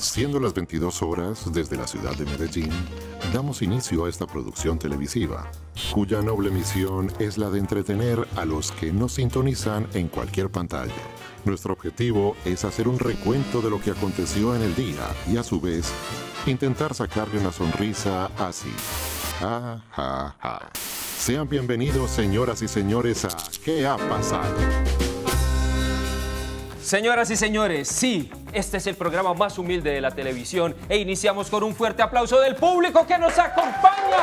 Siendo las 22 horas desde la ciudad de Medellín, damos inicio a esta producción televisiva, cuya noble misión es la de entretener a los que nos sintonizan en cualquier pantalla. Nuestro objetivo es hacer un recuento de lo que aconteció en el día y a su vez intentar sacarle una sonrisa así. Ja, ja, ja. Sean bienvenidos señoras y señores a ¿Qué ha pasado? Señoras y señores, sí, este es el programa más humilde de la televisión e iniciamos con un fuerte aplauso del público que nos acompaña.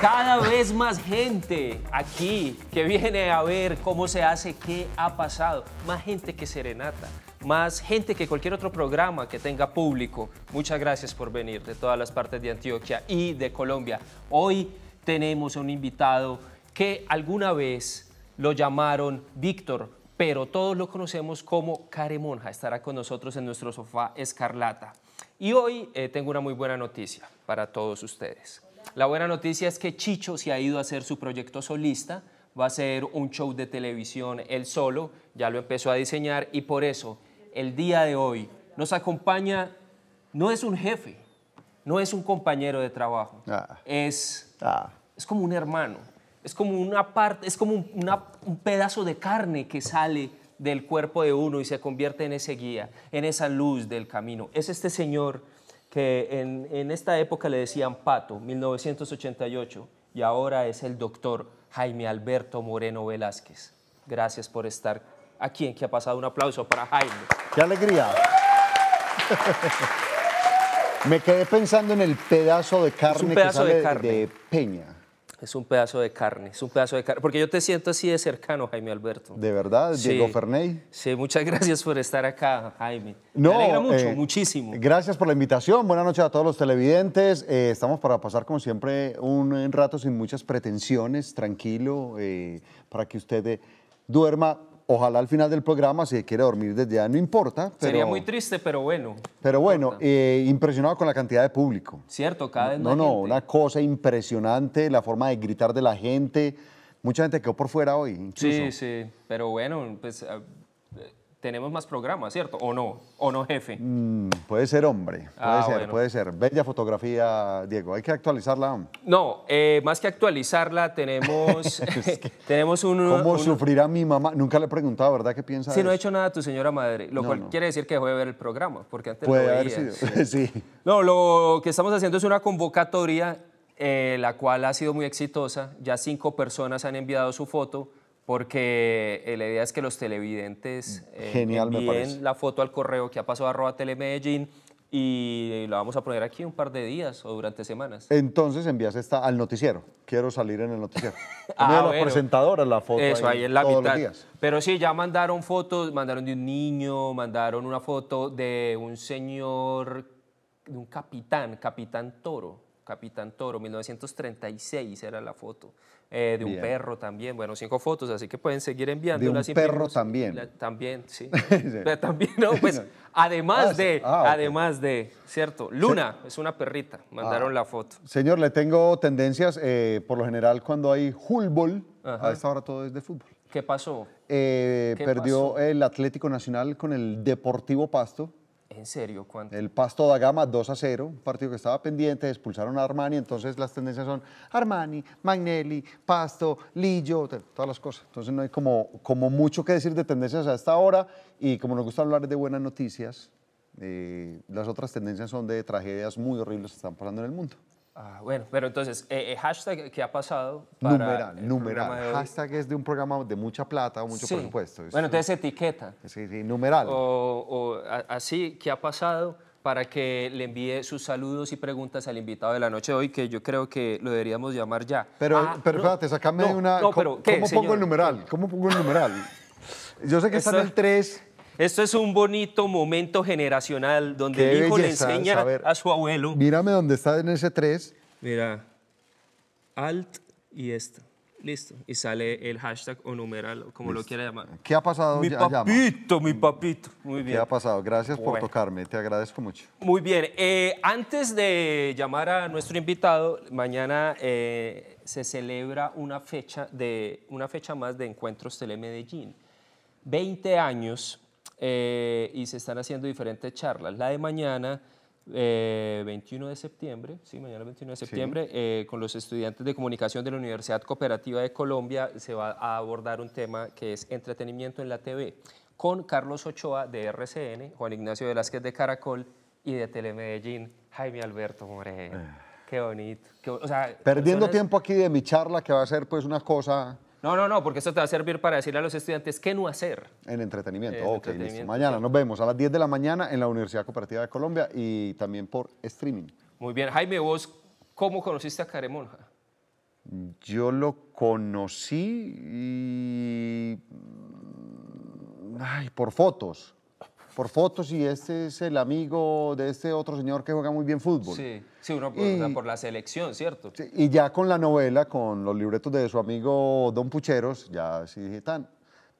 cada vez más gente aquí que viene a ver cómo se hace, qué ha pasado. Más gente que Serenata, más gente que cualquier otro programa que tenga público. Muchas gracias por venir de todas las partes de Antioquia y de Colombia. Hoy tenemos un invitado que alguna vez lo llamaron Víctor, pero todos lo conocemos como Care Monja. Estará con nosotros en nuestro sofá Escarlata. Y hoy eh, tengo una muy buena noticia para todos ustedes. La buena noticia es que Chicho se ha ido a hacer su proyecto solista, va a ser un show de televisión él solo, ya lo empezó a diseñar y por eso el día de hoy nos acompaña, no es un jefe, no es un compañero de trabajo, ah. es ah es como un hermano, es como una parte, es como un pedazo de carne que sale del cuerpo de uno y se convierte en ese guía, en esa luz del camino. Es este señor que en, esta época le decían Pato, 1988, y ahora es el doctor Jaime Alberto Moreno Velázquez. Gracias por estar aquí, que ha pasado un aplauso para Jaime. ¡Qué alegría! Me quedé pensando en el pedazo de carne que sale de Peña. Es un pedazo de carne, es un pedazo de carne. Porque yo te siento así de cercano, Jaime Alberto. ¿De verdad, Diego Ferney? Sí, muchas gracias por estar acá, Jaime. Me alegra mucho, eh, muchísimo. Gracias por la invitación. Buenas noches a todos los televidentes. Eh, estamos para pasar, como siempre, un rato sin muchas pretensiones, tranquilo, eh, para que usted duerma Ojalá al final del programa, si quiere dormir desde ya, no importa. Sería muy triste, pero bueno. Pero bueno, eh, impresionado con la cantidad de público. Cierto, cada vez No, no, una cosa impresionante, la forma de gritar de la gente. Mucha gente quedó por fuera hoy. Sí, sí, pero bueno, pues ah, tenemos más programas, ¿cierto? ¿O no? ¿O no, jefe? Mm, puede ser hombre, puede ah, ser, puede ser. Bella fotografía, Diego. ¿Hay que actualizarla? No, eh, más que actualizarla, tenemos, tenemos un... ¿Cómo sufrirá mi mamá? Nunca le he preguntado, ¿verdad? ¿Qué piensa Si no he hecho nada tu señora madre, lo cual quiere decir que dejó de ver el programa, porque antes No, lo que estamos haciendo es una convocatoria, eh, la cual ha sido muy exitosa. Ya cinco personas han enviado su foto porque eh, la idea es que los televidentes mm, eh, envíen la foto al correo que ha pasado arroba telemedellín y la vamos a poner aquí un par de días o durante semanas. Entonces envías esta al noticiero. Quiero salir en el noticiero. ah, la foto. Eso, ahí, en la todos Los días. Pero sí, ya mandaron fotos, mandaron de un niño, mandaron una foto de un señor, de un capitán, capitán toro. Capitán Toro, 1936 era la foto. Eh, de un perro también, bueno, cinco fotos, así que pueden seguir enviando. De un perro también. también, sí. también, no, pues, ah, además de, ah, además de, ¿cierto? Luna es una perrita, ah. mandaron la foto. Señor, le tengo tendencias, eh, por lo general cuando hay fútbol, a esta hora todo es de fútbol. ¿Qué pasó? Eh, perdió el Atlético Nacional con el Deportivo Pasto. En serio, ¿cuánto? El Pasto da Gama 2 a 0, un partido que estaba pendiente, expulsaron a Armani, entonces las tendencias son Armani, Magnelli, Pasto, Lillo, todas las cosas. Entonces no hay como, como mucho que decir de tendencias a esta hora y como nos gusta hablar de buenas noticias, eh, las otras tendencias son de tragedias muy horribles que están pasando en el mundo. Ah, bueno, pero entonces, eh, eh, hashtag que ha pasado. Para numeral, numeral. Hashtag es de un programa de mucha plata o mucho presupuesto. bueno, entonces etiqueta. Sí, sí, numeral. O, así, ¿qué ha pasado? Para que le envíe sus saludos y preguntas al invitado de la noche de hoy, que yo creo que lo deberíamos llamar ya. Pero, ah, pero espérate, sacame una. No, pero, ¿Cómo, pongo el numeral? ¿Cómo pongo el numeral? Yo sé que están está en el 3. Esto es un bonito momento generacional donde el hijo le enseña a su abuelo. Mírame dónde está en ese 3. Mira, alt y esto. Listo. Y sale el hashtag o numeral, como lo quiera llamar. ¿Qué ha pasado? Mi papito, mi papito. Muy bien. ¿Qué ha pasado? Gracias por tocarme, te agradezco mucho. Muy bien. Eh, antes de llamar a nuestro invitado, mañana eh, se celebra una fecha, de, una fecha más de Encuentros Telemedellín. 20 años eh, y se están haciendo diferentes charlas. La de mañana, 21 eh, de septiembre, sí, mañana 21 de septiembre, eh, con los estudiantes de comunicación de la Universidad Cooperativa de Colombia se va a abordar un tema que es entretenimiento en la TV, con Carlos Ochoa de RCN, Juan Ignacio Velázquez de Caracol y de Telemedellín, Jaime Alberto Moreno. Qué bonito. Perdiendo tiempo aquí de mi charla, que va a ser pues una cosa no, no, no, porque eso te va a servir para decirle a los estudiantes qué no hacer. En entretenimiento, ok, listo. Mañana nos vemos a las 10 de la mañana en la Universidad Cooperativa de Colombia y también por streaming. Muy bien, Jaime, vos, ¿cómo conociste a Caremonja? Yo lo conocí y... Ay, por fotos por fotos y este es el amigo de este otro señor que juega muy bien fútbol. Sí, uno por, por la selección, ¿cierto? y ya con la novela, con los libretos de su amigo Don Pucheros, ya sí dije tan.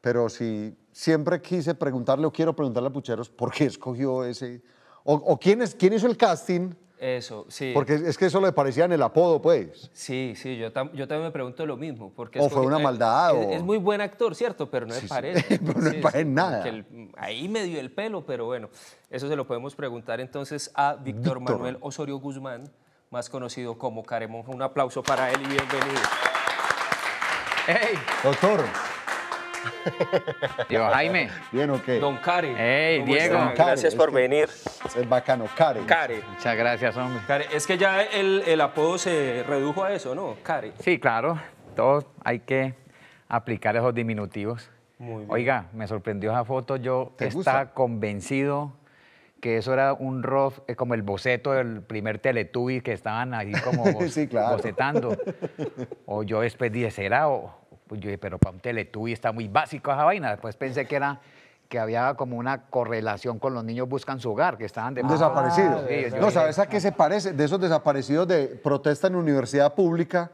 Pero si siempre quise preguntarle o quiero preguntarle a Pucheros por qué escogió ese, o, quién, es, quién hizo el casting eso, sí. Porque es que eso le parecía en el apodo, pues. Sí, sí, yo, también me pregunto lo mismo. o fue una eh, maldad. Es, muy buen actor, ¿cierto? Pero no me parece. no me parece nada. ahí me dio el pelo, pero bueno, eso se lo podemos preguntar entonces a Víctor, Manuel Osorio Guzmán, más conocido como Caremonja. Un aplauso para él y bienvenido. ¡Hey! Doctor, Diego Jaime. Don Cari. Diego. gracias por venir. Es bacano, Cari. Muchas gracias, hombre. es que ya el, apodo se redujo a eso, ¿no? Cari. Sí, claro. Todos hay que aplicar esos diminutivos. Oiga, me sorprendió esa foto. Yo estaba convencido que eso era un rough, eh, como el boceto del primer Teletubby que estaban ahí como bocetando. O yo después dije, ¿será? O, pues yo dije, pero para un y está muy básico esa vaina. Después pensé que era que había como una correlación con los niños buscan su hogar, que estaban desaparecidos. no, ¿sabes a qué ah". se parece? De esos desaparecidos de protesta en universidad pública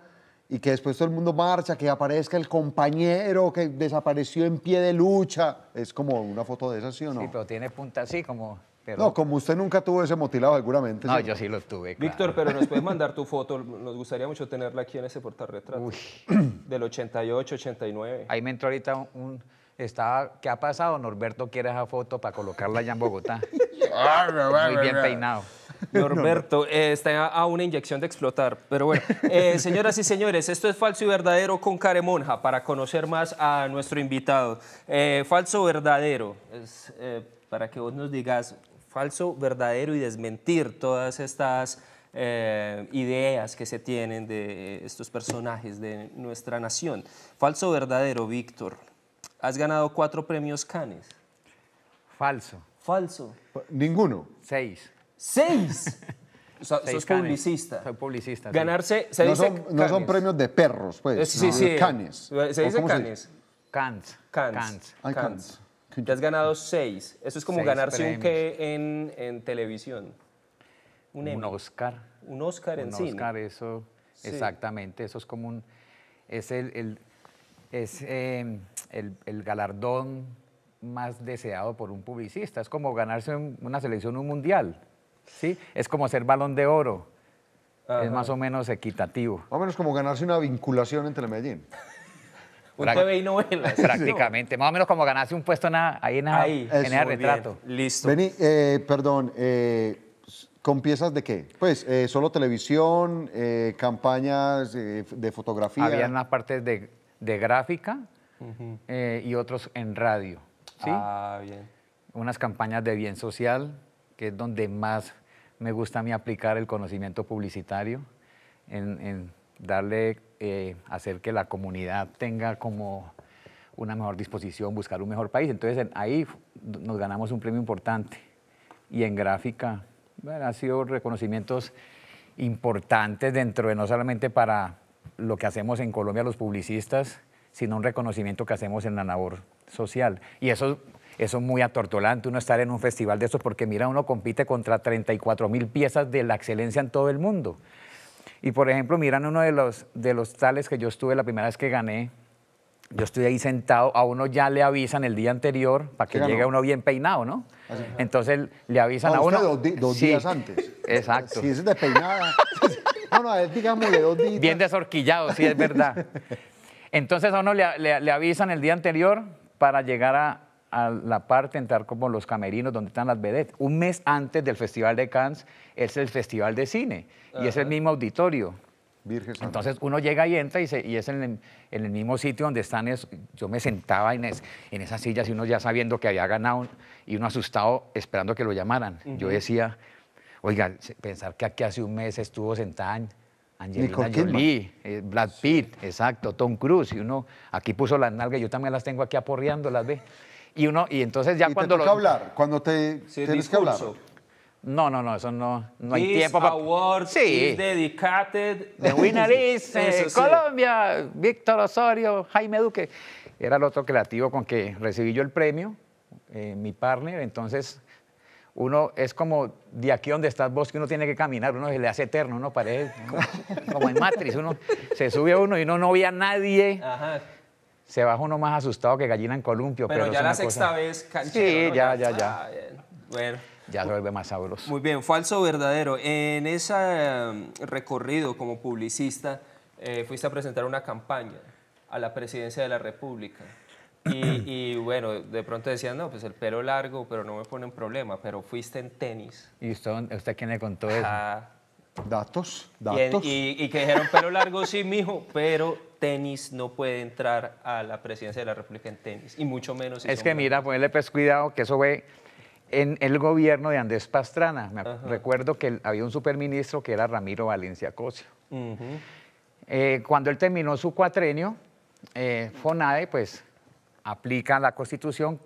y que después todo el mundo marcha, que aparezca el compañero que desapareció en pie de lucha. Es como una foto de esas, ¿sí o no? Sí, pero tiene punta así, como... No, como usted nunca tuvo ese motilado, seguramente. No, yo sí lo tuve. Víctor, pero nos puedes mandar tu foto. Nos gustaría mucho tenerla aquí en ese portarretrato. Uy. Del 88, 89. Ahí me entró ahorita un. ¿Qué ha pasado? Norberto quiere esa foto para colocarla allá en Bogotá. Muy bien peinado. Norberto, eh, está a una inyección de explotar. Pero bueno, eh, señoras y señores, esto es Falso y Verdadero con Caremonja para conocer más a nuestro invitado. Eh, falso verdadero, para que vos nos digas falso, verdadero y desmentir todas estas eh, ideas que se tienen de estos personajes de nuestra nación. Falso, verdadero, Víctor. Has ganado cuatro premios Canes. Falso. Falso. Ninguno. Seis. Seis. Soy sos publicista. Soy publicista. Ganarse, no son, No son premios de perros, pues. Eh, sí, sí. Canes. Se dice canes. Cans. Cans. Cans. Te has ganado seis. Eso es como ganarse un qué en, televisión. Un, Oscar. Un Oscar en sí. Un Oscar, eso, exactamente. Eso es como un. Es el, el es, em, el, galardón más deseado por un publicista. Es como ganarse una selección, un mundial. ¿sí? Es como hacer balón de oro. Es más o menos equitativo. Más o menos como ganarse una vinculación entre Medellín un TV y novelas. Prácticamente, más o menos como ganarse un puesto en ahí en, el retrato. Listo. Vení, eh, perdón, eh, ¿con piezas de qué? Pues eh, solo televisión, campañas de fotografía. Había unas partes de, gráfica y otros en radio. Ah, bien. Unas campañas de bien social, que es donde más me gusta a mí aplicar el conocimiento publicitario. en darle, eh, hacer que la comunidad tenga como una mejor disposición, buscar un mejor país. Entonces ahí nos ganamos un premio importante. Y en gráfica bueno, han sido reconocimientos importantes dentro de no solamente para lo que hacemos en Colombia los publicistas, sino un reconocimiento que hacemos en la labor social. Y eso, eso es muy atortolante, uno estar en un festival de estos, porque mira, uno compite contra 34 mil piezas de la excelencia en todo el mundo. Y por ejemplo, miran uno de los, de los tales que yo estuve la primera vez que gané, yo estoy ahí sentado, a uno ya le avisan el día anterior para que llegue uno bien peinado, ¿no? Ah, Entonces le avisan ah, a uno. Dos, días antes. Exacto. Si es despeinada. no, no, dígame de dos días. Bien deshorquillado, sí, es verdad. Entonces a uno le avisan el día anterior para llegar a, a la parte, entrar como los camerinos donde están las vedettes. Un mes antes del Festival de Cannes es el Festival de Cine y es el mismo auditorio. Entonces uno llega y entra y, es en el, el, mismo sitio donde están. yo me sentaba en, en esas sillas y uno ya sabiendo que había ganado y uno asustado esperando que lo llamaran. Yo decía, oiga, pensar que aquí hace un mes estuvo sentada Angelina Jolie, eh, Brad Pitt, exacto, Tom Cruise. Y uno aquí puso las nalgas, yo también las tengo aquí aporreando, las ve. Y uno, y entonces ya cuando. Te toca lo... hablar, cuando te tienes que hablar. No, no, no, eso no, no hay tiempo para. sí. dedicated. The winner is eh, Colombia, Víctor Osorio, Jaime Duque. Era el otro creativo con que recibí yo el premio, eh, mi partner. Entonces, uno es como de aquí donde estás vos, que uno tiene que caminar, uno se le hace eterno, uno parece como, como en Matrix, uno se sube a uno y uno no ve a nadie. Ajá se baja uno más asustado que gallina en columpio. Pero, ya la sexta vez, canchero. Sí, ya, ya, ya. Ah, bueno. Ya vuelve más sabroso. Muy bien, falso verdadero. En ese em, recorrido como publicista, eh, fuiste a presentar una campaña a la presidencia de la República. Y, bueno, de pronto decían, no, pues el pelo largo, pero no me pone un problema, pero fuiste en tenis. ¿Y usted, usted quién le contó eso? Datos, datos. Y, que dijeron, pelo largo sí, mijo, pero tenis no puede entrar a la presidencia de la República en tenis, y mucho menos. Si es que mira, ponerle pues cuidado, que eso fue en el gobierno de Andrés Pastrana. Me recuerdo que había un superministro que era Ramiro Valencia Cosio. Eh, cuando él terminó su cuatrenio, eh, FONADE pues aplica la constitución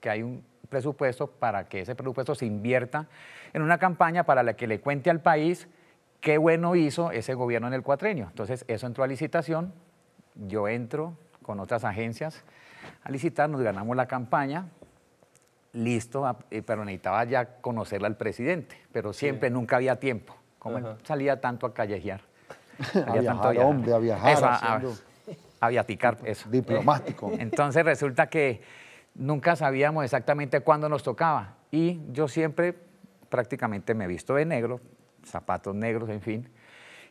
que hay un presupuesto para que ese presupuesto se invierta en una campaña para la que le cuente al país qué bueno hizo ese gobierno en el cuatrenio. Entonces, eso entró a licitación, yo entro con otras agencias a licitar, nos ganamos la campaña, listo, ah, pero necesitaba ya conocerla al presidente, pero siempre, nunca había tiempo. Como salía tanto a callejear. a viajar, a hombre, a viajar. Eso, a, viaticar, eso. Diplomático. Entonces resulta que nunca sabíamos exactamente cuándo nos tocaba. Y yo siempre prácticamente me he visto de negro zapatos negros, en fin.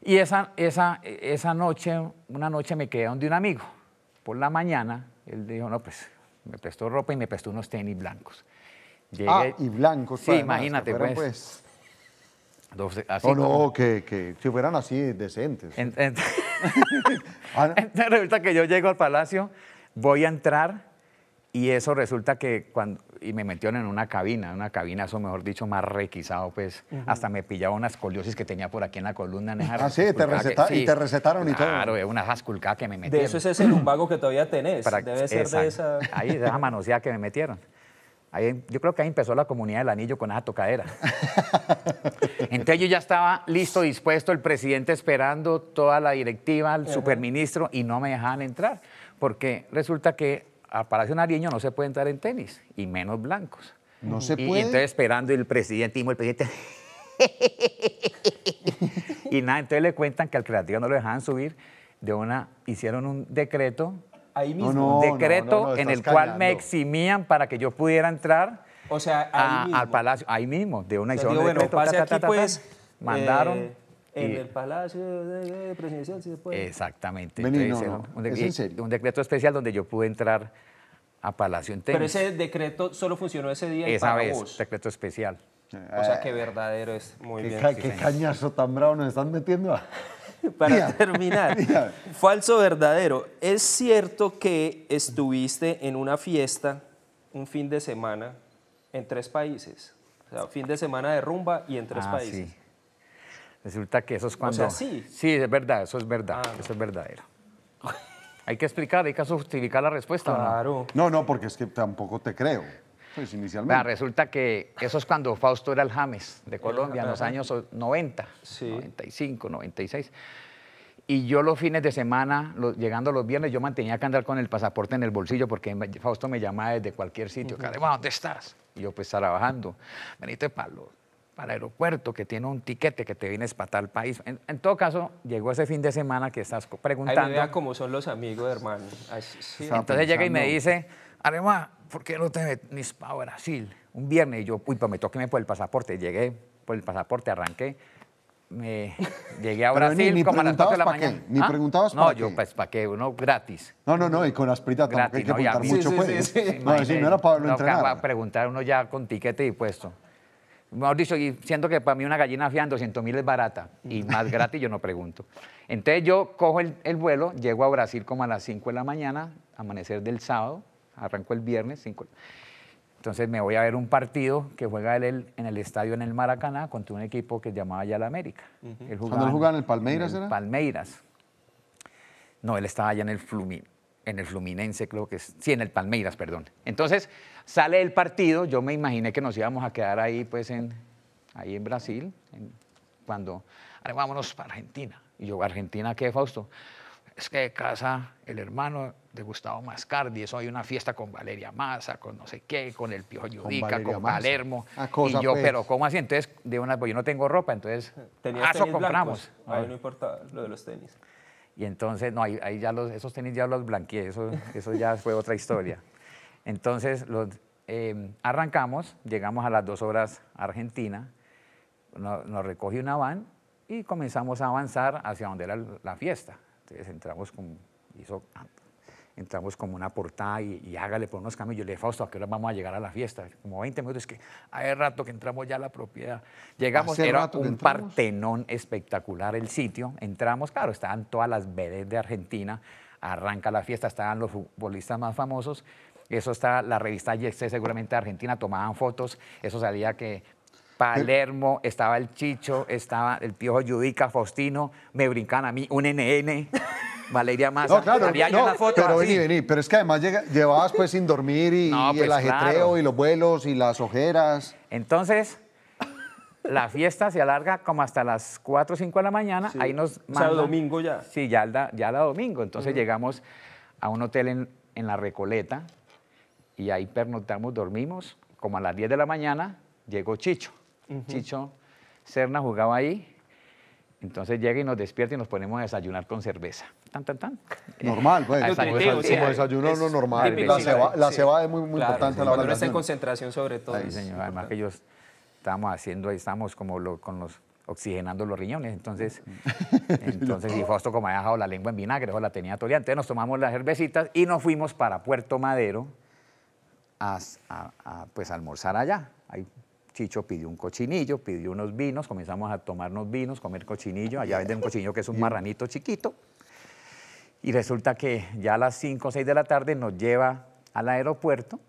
Y esa, esa, esa noche, una noche me quedé donde un amigo. Por la mañana, él dijo, no, pues me prestó ropa y me prestó unos tenis blancos. ah, y blancos. Sí, imagínate, pues. pues así no, que, que si fueran así, decentes. Ah, Entonces resulta que yo llego al palacio, voy a entrar y eso resulta que cuando, y me metieron en una cabina, una cabina, eso mejor dicho, más requisado, pues. Hasta me pillaba una escoliosis que tenía por aquí en la columna. ah, sí, te y te recetaron y todo. Claro, una jasculcada que me metieron. De eso es ese lumbago que todavía tenés. Debe ser de esa. Ahí, de esa manoseada que me metieron. Ahí, yo creo que ahí empezó la comunidad del anillo con esa tocadera. Entonces yo ya estaba listo, dispuesto, el presidente esperando, toda la directiva, el superministro, y no me dejaban entrar, porque resulta que al Palacio Nariño no se puede entrar en tenis, y menos blancos. No se puede. Y entonces esperando el presidente, y el presidente. y nada, entonces le cuentan que al creativo no lo dejaban subir. De una, hicieron un decreto. Ahí mismo. un decreto en el cual me eximían para que yo pudiera entrar o sea, al palacio. Ahí mismo, de una hicieron un decreto. pues, mandaron. Eh, en el Palacio de Presidencial, si se puede. Exactamente. Un, decreto especial donde yo pude entrar a Palacio en Pero ese decreto solo funcionó ese día. Esa y vez, decreto especial. O sea que verdadero es muy ¿Qué bien. qué cañazo tan bravo nos están metiendo. Para terminar, falso verdadero. ¿Es cierto que estuviste en una fiesta un fin de semana en tres países? O sea, fin de semana de rumba y en tres ah, países. Sí. Resulta que eso es cuando... sí. es verdad, eso es verdad, ah, eso es verdadero. hay que explicar, hay que justificar la respuesta. Claro. no? no, porque es que tampoco te creo. Pues inicialmente. resulta que eso es cuando Fausto era el James de Colombia, en los años 90, 95, 96. Y yo los fines de semana, llegando los viernes, yo mantenía que andar con el pasaporte en el bolsillo porque Fausto me llamaba desde cualquier sitio. Uh ¿dónde estás? Y yo pues trabajando. Benito de Palo para aeropuerto, que tiene un tiquete que te vienes para tal país. En, todo caso, llegó ese fin de semana que estás preguntando. Ahí cómo son los amigos, hermano. Entonces llega y me dice, además, ¿por qué no te venís para Brasil? Un viernes y yo, uy, pues me toqué por el pasaporte. Llegué por el pasaporte, arranqué. Me llegué a Brasil ni, ni como a las de la mañana. ¿Ah? Qué? Ni preguntabas para no, qué. No, yo pues para qué, uno gratis. No, no, no, y con la sprita gratis, tampoco hay que no, mucho. pues. No, sí, no era para no, entrenar. Para preguntar uno ya con tiquete y puesto. Mejor dicho, y siento que para mí una gallina fiando en 200 mil es barata y mm. más gratis, yo no pregunto. Entonces yo cojo el, vuelo, llego a Brasil como a las 5 de la mañana, amanecer del sábado, arranco el viernes, 5. Entonces me voy a ver un partido que juega él en el estadio en el Maracaná contra un equipo que llamaba ya la América. jugaba, ¿Cuándo él en el Palmeiras? Palmeiras. No, él estaba allá en el Fluminense en el Fluminense, creo que es, sí, en el Palmeiras, perdón. Entonces, sale el partido, yo me imaginé que nos íbamos a quedar ahí, pues, en, ahí en Brasil, cuando, ahora vámonos para Argentina. Y yo, ¿Argentina qué, Fausto? Es que casa el hermano de Gustavo Mascardi, eso hay una fiesta con Valeria Massa, con no sé qué, con el Piojo Yudica, con, Palermo. Ah, y yo, pues. pero ¿cómo así? Entonces, de una, pues, yo no tengo ropa, entonces, tenía ah, compramos. Ah, no importa lo de los tenis. Y entonces, no, ahí, ya los, esos tenis ya los blanqueé, eso, ya fue otra historia. Entonces, los, em, arrancamos, llegamos a las dos horas Argentina, nos, nos recogió una van y comenzamos a avanzar hacia donde era la fiesta. Entonces entramos con, hizo entramos como una portada y, hágale por unos cambios. Yo le dije, Fausto, ¿a qué hora vamos a llegar a la fiesta? Como 20 minutos, es que hace rato que entramos ya a la propiedad. Llegamos, era un partenón espectacular el sitio. Entramos, claro, estaban todas las BDs de Argentina, arranca la fiesta, estaban los futbolistas más famosos. Eso está, la revista YC seguramente de Argentina tomaban fotos, eso salía que Palermo, estaba el Chicho, estaba el Piojo Yudica, Faustino, me brincan a mí un NN. Valeria Massa. No, claro, había no, una foto pero vení, vení. Pero es que además llevabas pues sin dormir y, el pues, ajetreo y los vuelos y las ojeras. Entonces, la fiesta se alarga como hasta las 4 o 5 de la mañana. Ahí nos domingo ya. Sí, ya era ya domingo. Entonces llegamos a un hotel en, en La Recoleta y ahí pernoctamos, dormimos. Como a las 10 de la mañana llegó Chicho. Chicho Serna jugaba ahí. Entonces llega y nos despierta y nos ponemos a desayunar con cerveza. Tan, tan, tan. Normal, pues. como desayuno uno normal. la, cebada es muy, muy importante. Sí, la está en concentración sobre todo. Además que ellos estábamos haciendo, ahí estamos como con los oxigenando los riñones. Entonces, entonces y Fausto como había dejado la lengua en vinagre, o la tenía todavía. Entonces nos tomamos las cervecitas y nos fuimos para Puerto Madero a, pues, almorzar allá. Ahí Chicho pidió un cochinillo, pidió unos vinos, comenzamos a tomarnos vinos, comer cochinillo, allá venden un cochinillo que es un marranito chiquito. Y resulta que ya a las 5 o 6 de la tarde nos lleva al aeropuerto,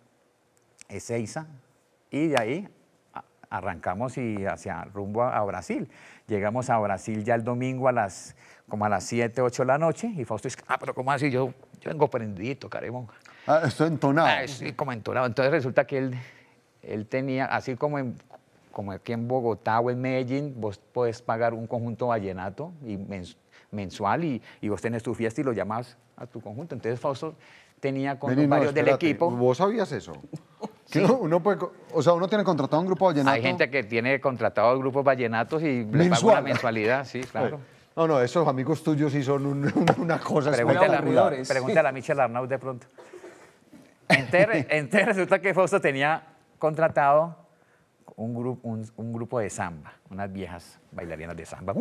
Ezeiza, y de ahí arrancamos y hacia rumbo a, Brasil. Llegamos a Brasil ya el domingo a las como a las 7, 8 de la noche y Fausto dice, ah, pero ¿cómo así? Yo, yo vengo prendido, caremón. Ah, estoy entonado. Ah, sí, como entonado. Entonces resulta que él él tenía, así como, como aquí en Bogotá o en Medellín, vos podés pagar un conjunto vallenato y mensual y, y, vos tenés tu fiesta y lo llamás a tu conjunto. Entonces Fausto tenía con varios del equipo. ¿Vos sabías eso? o sea, uno tiene contratado un grupo vallenato. Hay gente que tiene contratado grupos vallenatos y le paga una mensualidad, sí, claro. No, no, esos amigos tuyos sí son una cosa Pregúntale, a, pregúntale a Michel Arnaud de pronto. Entonces, resulta que Fausto tenía contratado un, grupo, un, grupo de samba, unas viejas bailarinas de samba.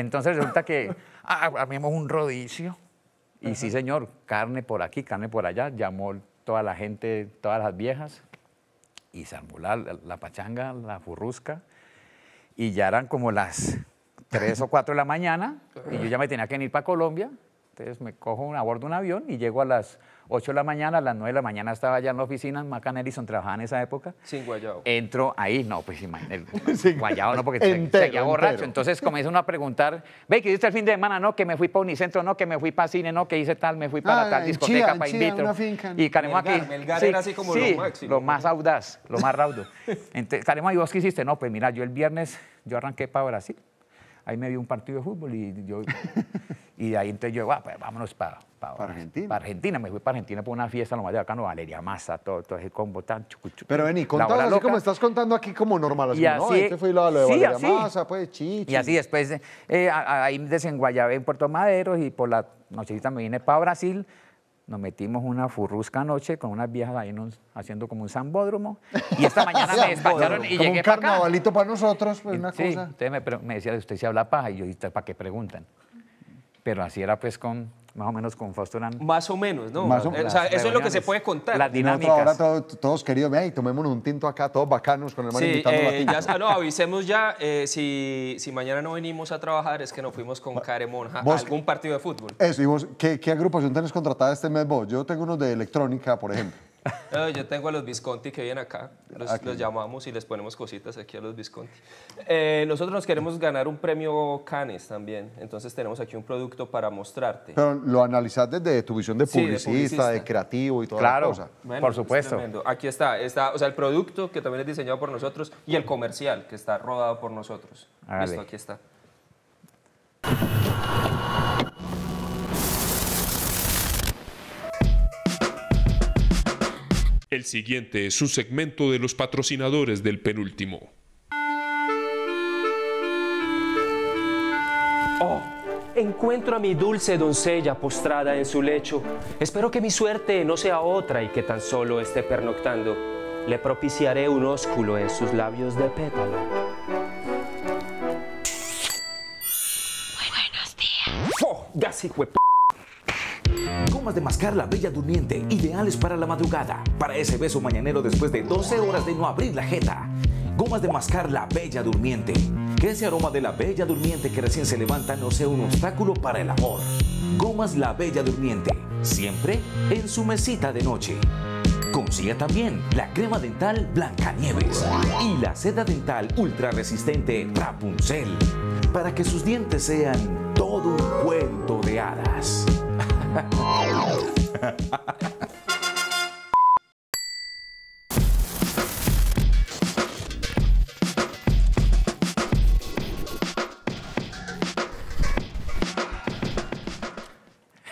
Entonces resulta que abrimos un rodicio y sí, señor, carne por aquí, carne por allá. Llamó toda la gente, todas las viejas y se armó la, la pachanga, la furrusca y ya eran como las 3 o 4 de la mañana y yo ya me tenía que ir para Colombia entonces me cojo a bordo un avión y llego a las 8 de la mañana, a las 9 de la mañana estaba ya en la oficina, Macan Ellison trabajaba en esa época. Sin guayabo. Entro ahí, no, pues imagínate, guayabo no, porque seguía borracho. Entonces, Entonces uno a preguntar, ve, que hiciste el fin de semana? No, que me fui para Unicentro, no, que me fui para cine, no, que hice tal, me fui para ah, tal discoteca, para Invitro. Y Caremos aquí. sí, lo más audaz, lo más raudo. Entonces, ahí ¿y vos qué hiciste? No, pues mira, yo el viernes, yo arranqué para Brasil. Ahí me vi un partido de fútbol y yo y de ahí entonces yo, ah, pues vámonos para, Argentina. Argentina, me fui para Argentina por una fiesta, lo más de acá, no, Valeria Massa, todo, todo ese combo tan chucuchu. Pero vení, y así como estás contando aquí como normal. Así, no, este fue lo, lo de Valeria Massa, pues chichi. Y así después, eh, ahí me ahí desenguayabé en Puerto Madero y por la nochecita me vine para Brasil nos metimos una furrusca noche con unas viejas ahí haciendo como un sambódromo y esta mañana me despacharon y como un carnavalito para nosotros, pues una cosa. Ustedes me, decía de ¿usted se habla paja? Y yo, ¿para qué preguntan? pero así era pues con más o menos con Fausto Más o menos, ¿no? eso es lo que se puede contar. Las dinámicas. Ahora todos, todos queridos, y tomémonos un tinto acá, todos bacanos con el man invitando eh, a ya, no, avisemos ya, eh, si, mañana no venimos a trabajar, es que nos fuimos con Care Monja a algún partido de fútbol. Eso, y ¿qué, agrupación tenés contratada este mes vos? Yo tengo unos de electrónica, por ejemplo yo tengo a los Visconti que vienen acá. Los, ah, llamamos y les ponemos cositas aquí a los Visconti. Eh, nosotros nos queremos ganar un premio Canes también. Entonces tenemos aquí un producto para mostrarte. lo analizás desde tu visión de publicista, de, creativo y toda claro, la por supuesto. aquí está, está, o sea, el producto que también es diseñado por nosotros y el comercial que está rodado por nosotros. Listo, aquí está. El siguiente es un segmento de los patrocinadores del penúltimo. Oh, encuentro a mi dulce doncella postrada en su lecho. Espero que mi suerte no sea otra y que tan solo esté pernoctando. Le propiciaré un ósculo en sus labios de pétalo. Buenos días. Oh, Gomas de mascar la bella durmiente, ideales para la madrugada, para ese beso mañanero después de 12 horas de no abrir la jeta. Gomas de mascar la bella durmiente. Que ese aroma de la bella durmiente que recién se levanta no sea un obstáculo para el amor. Gomas la bella durmiente, siempre en su mesita de noche. Consiga también la crema dental Blancanieves y la seda dental ultra resistente Rapunzel para que sus dientes sean todo un cuento de hadas.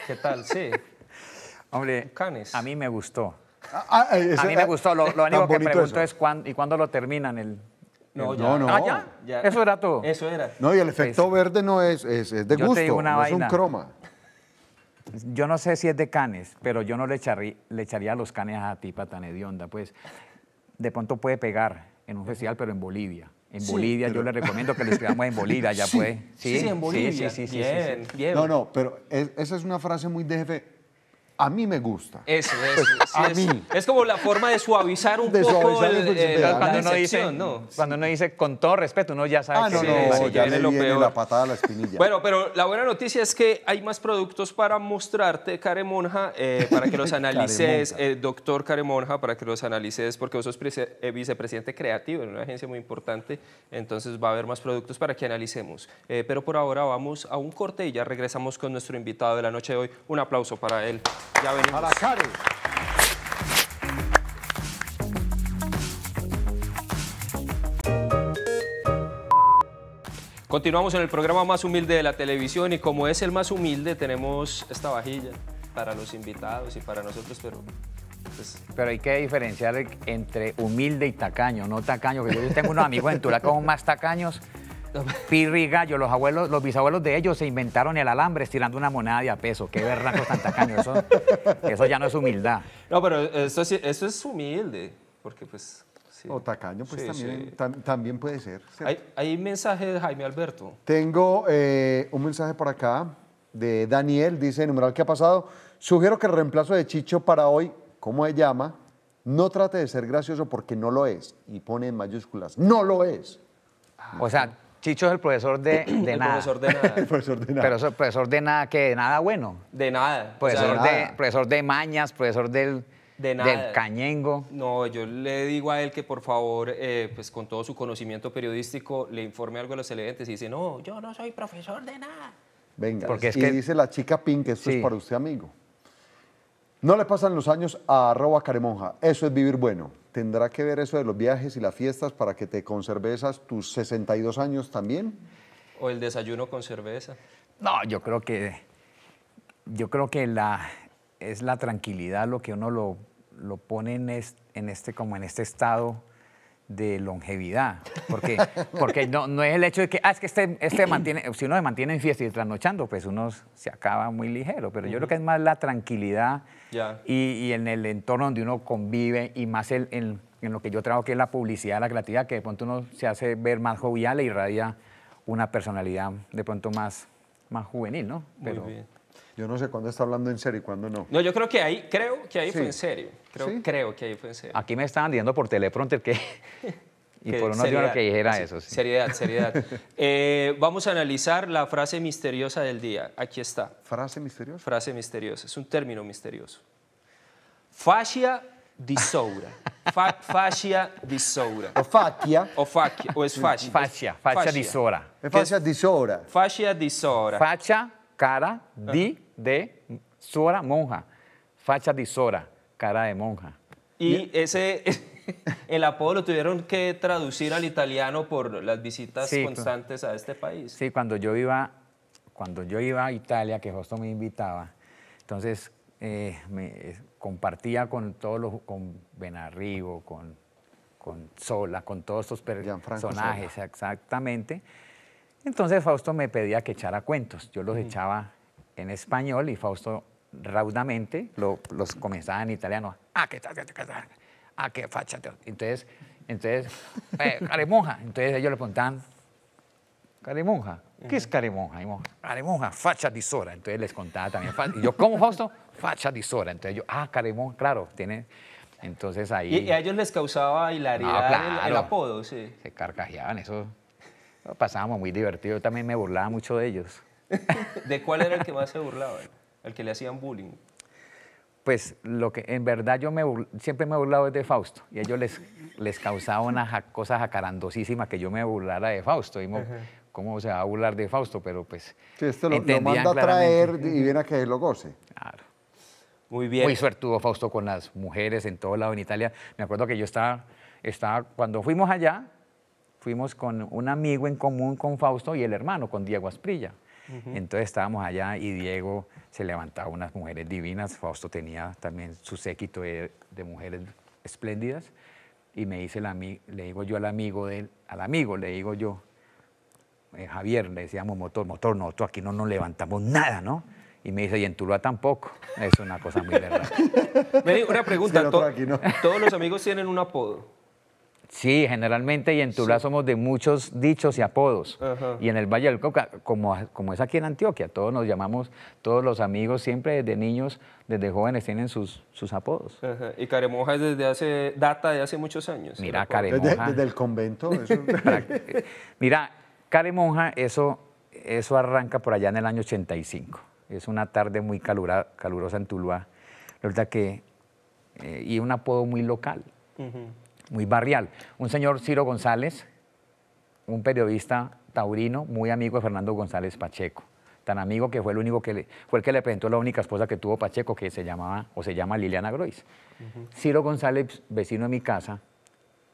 ¿Qué tal? Sí. Hombre, a mí me gustó. Ah, ah, eh, a mí me gustó. Lo, único que pregunto es cuándo, y cuándo lo terminan el... No, ya. no, no. Ah, ya? Eso era todo. Eso era. No, y el efecto verde no es, es, de gusto. es un croma yo no sé si es de canes, pero yo no le, le echaría los canes a para tan hedionda, pues. De pronto puede pegar en un festival, pero en Bolivia. En Bolivia, yo le recomiendo que le escribamos en Bolivia, ya fue. ¿Sí? en Bolivia. Sí, sí, sí. No, no, pero esa es una frase muy de jefe a mí me gusta. Eso, eso. Pues, a es, Es como la forma de suavizar un poco el, cuando, uno dice, ¿no? cuando uno dice con todo respeto, uno ya sabe ah, que no, ya la patada a la espinilla. Bueno, pero la buena noticia es que hay más productos para mostrarte, Care Monja, eh, para que los analices, eh, doctor Care Monja, para que los analices, porque vos sos eh, vicepresidente creativo en una agencia muy importante, entonces va a haber más productos para que analicemos. pero por ahora vamos a un corte y ya regresamos con nuestro invitado de la noche de hoy. Un aplauso para él. Ya venimos. A la Continuamos en el programa más humilde de la televisión y como es el más humilde tenemos esta vajilla para los invitados y para nosotros, pero... Pues, pero hay que diferenciar entre humilde y tacaño, no tacaño, que yo tengo unos amigos en Tula con más tacaños Pirri Gallo, los abuelos, los bisabuelos de ellos se inventaron el alambre estirando una monada de a peso. Qué berraco tan tacaño. Eso, eso ya no es humildad. No, pero eso, es humilde, porque pues... O tacaño, pues también, puede ser. ¿Hay, hay, mensaje de Jaime Alberto. Tengo eh, un mensaje por acá de Daniel, dice, numeral que ha pasado, sugiero que el reemplazo de Chicho para hoy, como se llama? No trate de ser gracioso porque no lo es. Y pone en mayúsculas, no lo es. o sea, Chicho es el profesor de, nada. Profesor de nada. profesor de nada. Pero profesor de nada, que de nada bueno. De nada. Profesor, de, profesor de mañas, profesor del, del cañengo. No, yo le digo a él que por favor, eh, pues con todo su conocimiento periodístico, le informe algo a los televidentes y dice, no, yo no soy profesor de nada. Venga, es y que... dice la chica Pink que esto es para usted, amigo. No le pasan los años a arroba caremonja. Eso es vivir bueno. ¿Tendrá que ver eso de los viajes y las fiestas para que te conserves tus 62 años también? ¿O el desayuno con cerveza? No, yo creo que, yo creo que la, es la tranquilidad lo que uno lo, lo pone en este, como en este estado de longevidad. Porque, porque no, no es el hecho de que, ah, es que este, este mantiene, si uno se mantiene en fiesta y trasnochando, pues uno se acaba muy ligero. Pero yo creo que es más la tranquilidad y, y, en el entorno donde uno convive y más el, en, lo que yo trabajo, que es la publicidad, la creatividad, que de pronto uno se hace ver más jovial e irradia una personalidad de pronto más, más juvenil, ¿no? Pero, muy bien. Yo no sé cuándo está hablando en serio y cuándo no. No, yo creo que ahí, creo que ahí fue en serio. Creo, creo que ahí puede ser. Aquí me estaban diciendo por teleprompter que... y por uno seriedad, que dijera eso. Sí. Seriedad, seriedad. Eh, vamos a analizar la frase misteriosa del día. Aquí está. ¿Frase misteriosa? Frase misteriosa. Es un término misterioso. Fascia disoura. fascia disoura. O facia. O facia. O es fascia. Fascia. Fascia disoura. Fascia disora? Fascia disoura. cara, di, ah. de, Sora, monja. Fascia disora cara de monja. Y ese, el apodo lo tuvieron que traducir al italiano por las visitas constantes a este país. Sí, cuando yo iba, cuando yo iba a Italia, que Fausto me invitaba, entonces eh, me, eh, compartía con todos los, con Benarribo, con, con Sola, con todos estos personajes, exactamente. Entonces Fausto me pedía que echara cuentos. Yo los echaba en español y Fausto raudamente, los comenzaban en italiano, ah, que ah, que fachate. Entonces, entonces, eh, caremonja. Entonces ellos le contaban caremonja, ¿qué es caremonja? carimonja facha di Entonces les contaba también, y yo, como Fausto? Facha di Entonces yo, ah, carimonja claro, tiene... Entonces ahí... Y, a ellos les causaba hilaridad el, apodo, sí. Se carcajeaban, eso pasábamos muy divertido. Yo también me burlaba mucho de ellos. ¿De cuál era el que más se burlaba? al que le hacían bullying? Pues lo que en verdad yo me, siempre me he burlado es de Fausto y ellos les, les causaba una cosa jacarandosísima que yo me burlara de Fausto. Y ¿Cómo se va a burlar de Fausto? Pero pues. esto lo, manda a traer y viene a que lo goce. Claro. Muy bien. Muy suertudo Fausto con las mujeres en todo lado en Italia. Me acuerdo que yo estaba, estaba cuando fuimos allá, fuimos con un amigo en común con Fausto y el hermano, con Diego Asprilla. Entonces estábamos allá y Diego se levantaba unas mujeres divinas. Fausto tenía también su séquito de, mujeres espléndidas. Y me dice, el le digo yo al amigo al amigo le digo yo, eh, Javier, le decíamos motor, motor, nosotros aquí no nos levantamos nada, ¿no? Y me dice, y en Tuluá tampoco. Es una cosa muy verdad. una pregunta. Todos los amigos tienen un apodo. Sí, generalmente, y en Tula somos de muchos dichos y apodos. Y en el Valle del Coca, como, es aquí en Antioquia, todos nos llamamos, todos los amigos, siempre desde niños, desde jóvenes, tienen sus, apodos. Y Caremoja es desde hace, data de hace muchos años. Mira, Caremonja... Desde, el convento. Eso... Mira, Caremoja, eso, eso arranca por allá en el año 85. Es una tarde muy calurosa en Tuluá. La verdad que, eh, y un apodo muy local muy barrial. Un señor Ciro González, un periodista taurino, muy amigo de Fernando González Pacheco, tan amigo que fue el único que le, fue el que le presentó la única esposa que tuvo Pacheco, que se llamaba o se llama Liliana Grois. Ciro González, vecino de mi casa,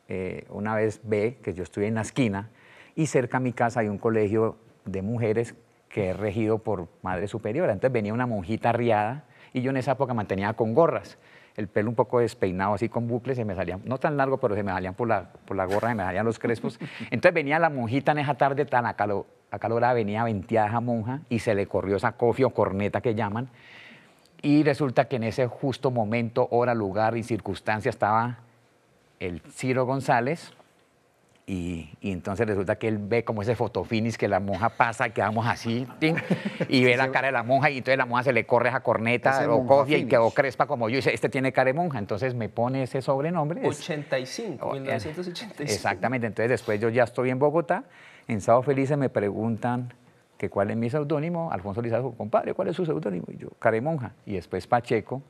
eh, una vez ve que yo estoy en la esquina y cerca a mi casa hay un colegio de mujeres que es regido por madre superior. Antes venía una monjita arriada y yo en esa época mantenía con gorras el pelo un poco despeinado, así con bucles, se me salían, no tan largo, pero se me salían por la, por la gorra, se me salían los crespos. Entonces venía la monjita en esa tarde tan a acalorada, venía ventiada esa monja y se le corrió esa o corneta que llaman. Y resulta que en ese justo momento, hora, lugar y circunstancia estaba el Ciro González y, entonces resulta que él ve como ese fotofinis que la monja pasa, quedamos así, y ve la cara de la monja, y entonces la monja se le corre esa corneta, lo coge y quedó crespa como yo, y dice, este tiene cara de monja, entonces me pone ese sobrenombre. 85, 1985. Exactamente, entonces después yo ya estoy en Bogotá, en Sábado Feliz me preguntan que cuál es mi seudónimo, Alfonso Lizazo, compadre, ¿cuál es su seudónimo? Y yo, cara de monja, y después Pacheco,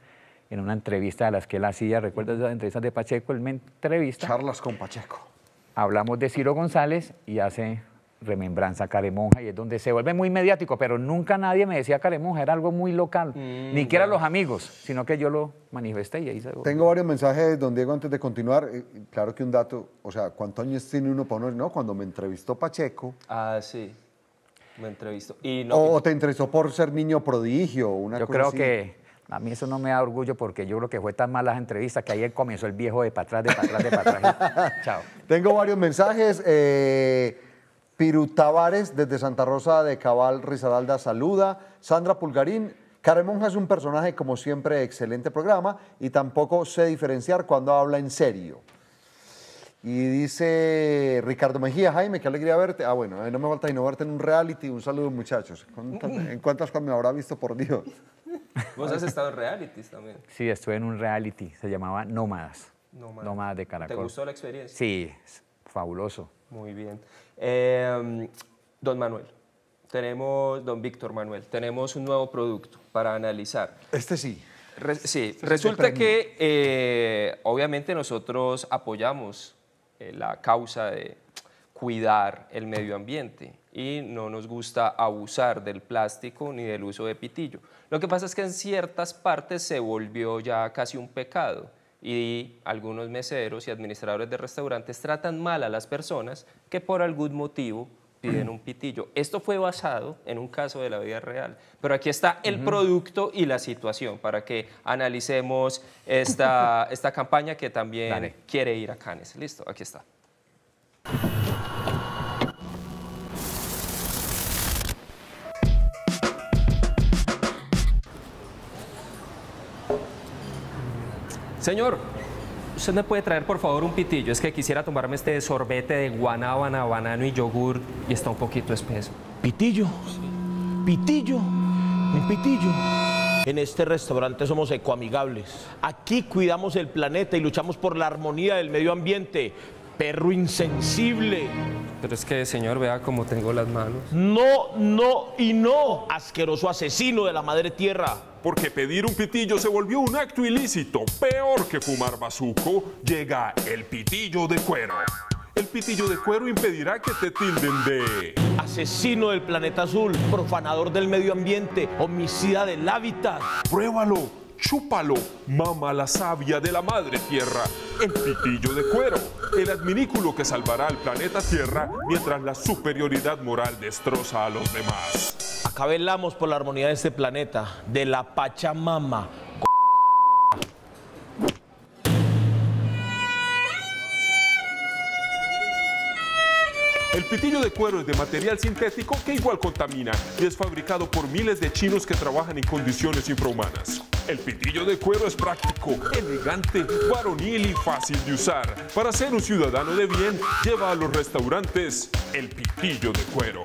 en una entrevista de las que él hacía, ¿recuerdas las entrevistas de Pacheco? Él me entrevista. Charlas con Pacheco hablamos de Ciro González y hace remembranza a Caremonja y es donde se vuelve muy mediático, pero nunca nadie me decía Caremonja, era algo muy local, mm, ni siquiera los amigos, sino que yo lo manifesté y ahí se volvió. Tengo varios mensajes, don Diego, antes de continuar, eh, claro que un dato, o sea, ¿cuántos años tiene uno para uno? No, cuando me entrevistó Pacheco. Ah, sí, me entrevistó. o, te entrevistó por ser niño prodigio, una Yo creo que a mí eso no me da orgullo porque yo creo que fue tan malas entrevistas que ayer comenzó el viejo de para atrás, de para atrás, de para atrás. Chao. Tengo varios mensajes. Eh, Piru Tavares, desde Santa Rosa de Cabal, Risaralda, saluda. Sandra Pulgarín, Karen Monja es un personaje, como siempre, excelente programa y tampoco sé diferenciar cuando habla en serio. Y dice Ricardo Mejía, Jaime, qué alegría verte. Ah, bueno, eh, no me falta innovarte en un reality. Un saludo, muchachos. ¿En cuántas me habrá visto, por Dios? Vos has estado en realities también. Sí, estuve en un reality, se llamaba Nómadas. Nómadas. de Caracol. ¿Te gustó la experiencia? Sí, fabuloso. Muy bien. Em, don Manuel, tenemos, don Víctor Manuel, tenemos un nuevo producto para analizar. Este sí. Este sí, resulta que eh, obviamente nosotros apoyamos eh, la causa de cuidar el medio ambiente y no nos gusta abusar del plástico ni del uso de pitillo. Lo que pasa es que en ciertas partes se volvió ya casi un pecado y algunos meseros y administradores de restaurantes tratan mal a las personas que por algún motivo piden un pitillo. Esto fue basado en un caso de la vida real, pero aquí está el producto y la situación para que analicemos esta, esta campaña que también quiere ir a Canes. Listo, aquí está. Señor, ¿usted me puede traer por favor un pitillo? Es que quisiera tomarme este sorbete de guanábana, banano y yogur y está un poquito espeso. ¿Pitillo? ¿Pitillo? ¿Un pitillo? En este restaurante somos ecoamigables. Aquí cuidamos el planeta y luchamos por la armonía del medio ambiente. Perro insensible. Pero es que, señor, vea cómo tengo las manos. No, no y no, asqueroso asesino de la madre tierra porque pedir un pitillo se volvió un acto ilícito. Peor que fumar bazuco, llega el pitillo de cuero. El pitillo de cuero impedirá que te tilden de... Asesino del planeta azul, profanador del medio ambiente, homicida del hábitat. Pruébalo Chúpalo, mama la savia de la madre tierra, el pitillo de cuero, el adminículo que salvará al planeta Tierra mientras la superioridad moral destroza a los demás. Acabelamos por la armonía de este planeta, de la Pachamama, Pitillo de cuero es de material sintético que igual contamina y es fabricado por miles de chinos que trabajan en condiciones infrahumanas. El pitillo de cuero es práctico, elegante, varonil y fácil de usar. Para ser un ciudadano de bien, lleva a los restaurantes el pitillo de cuero.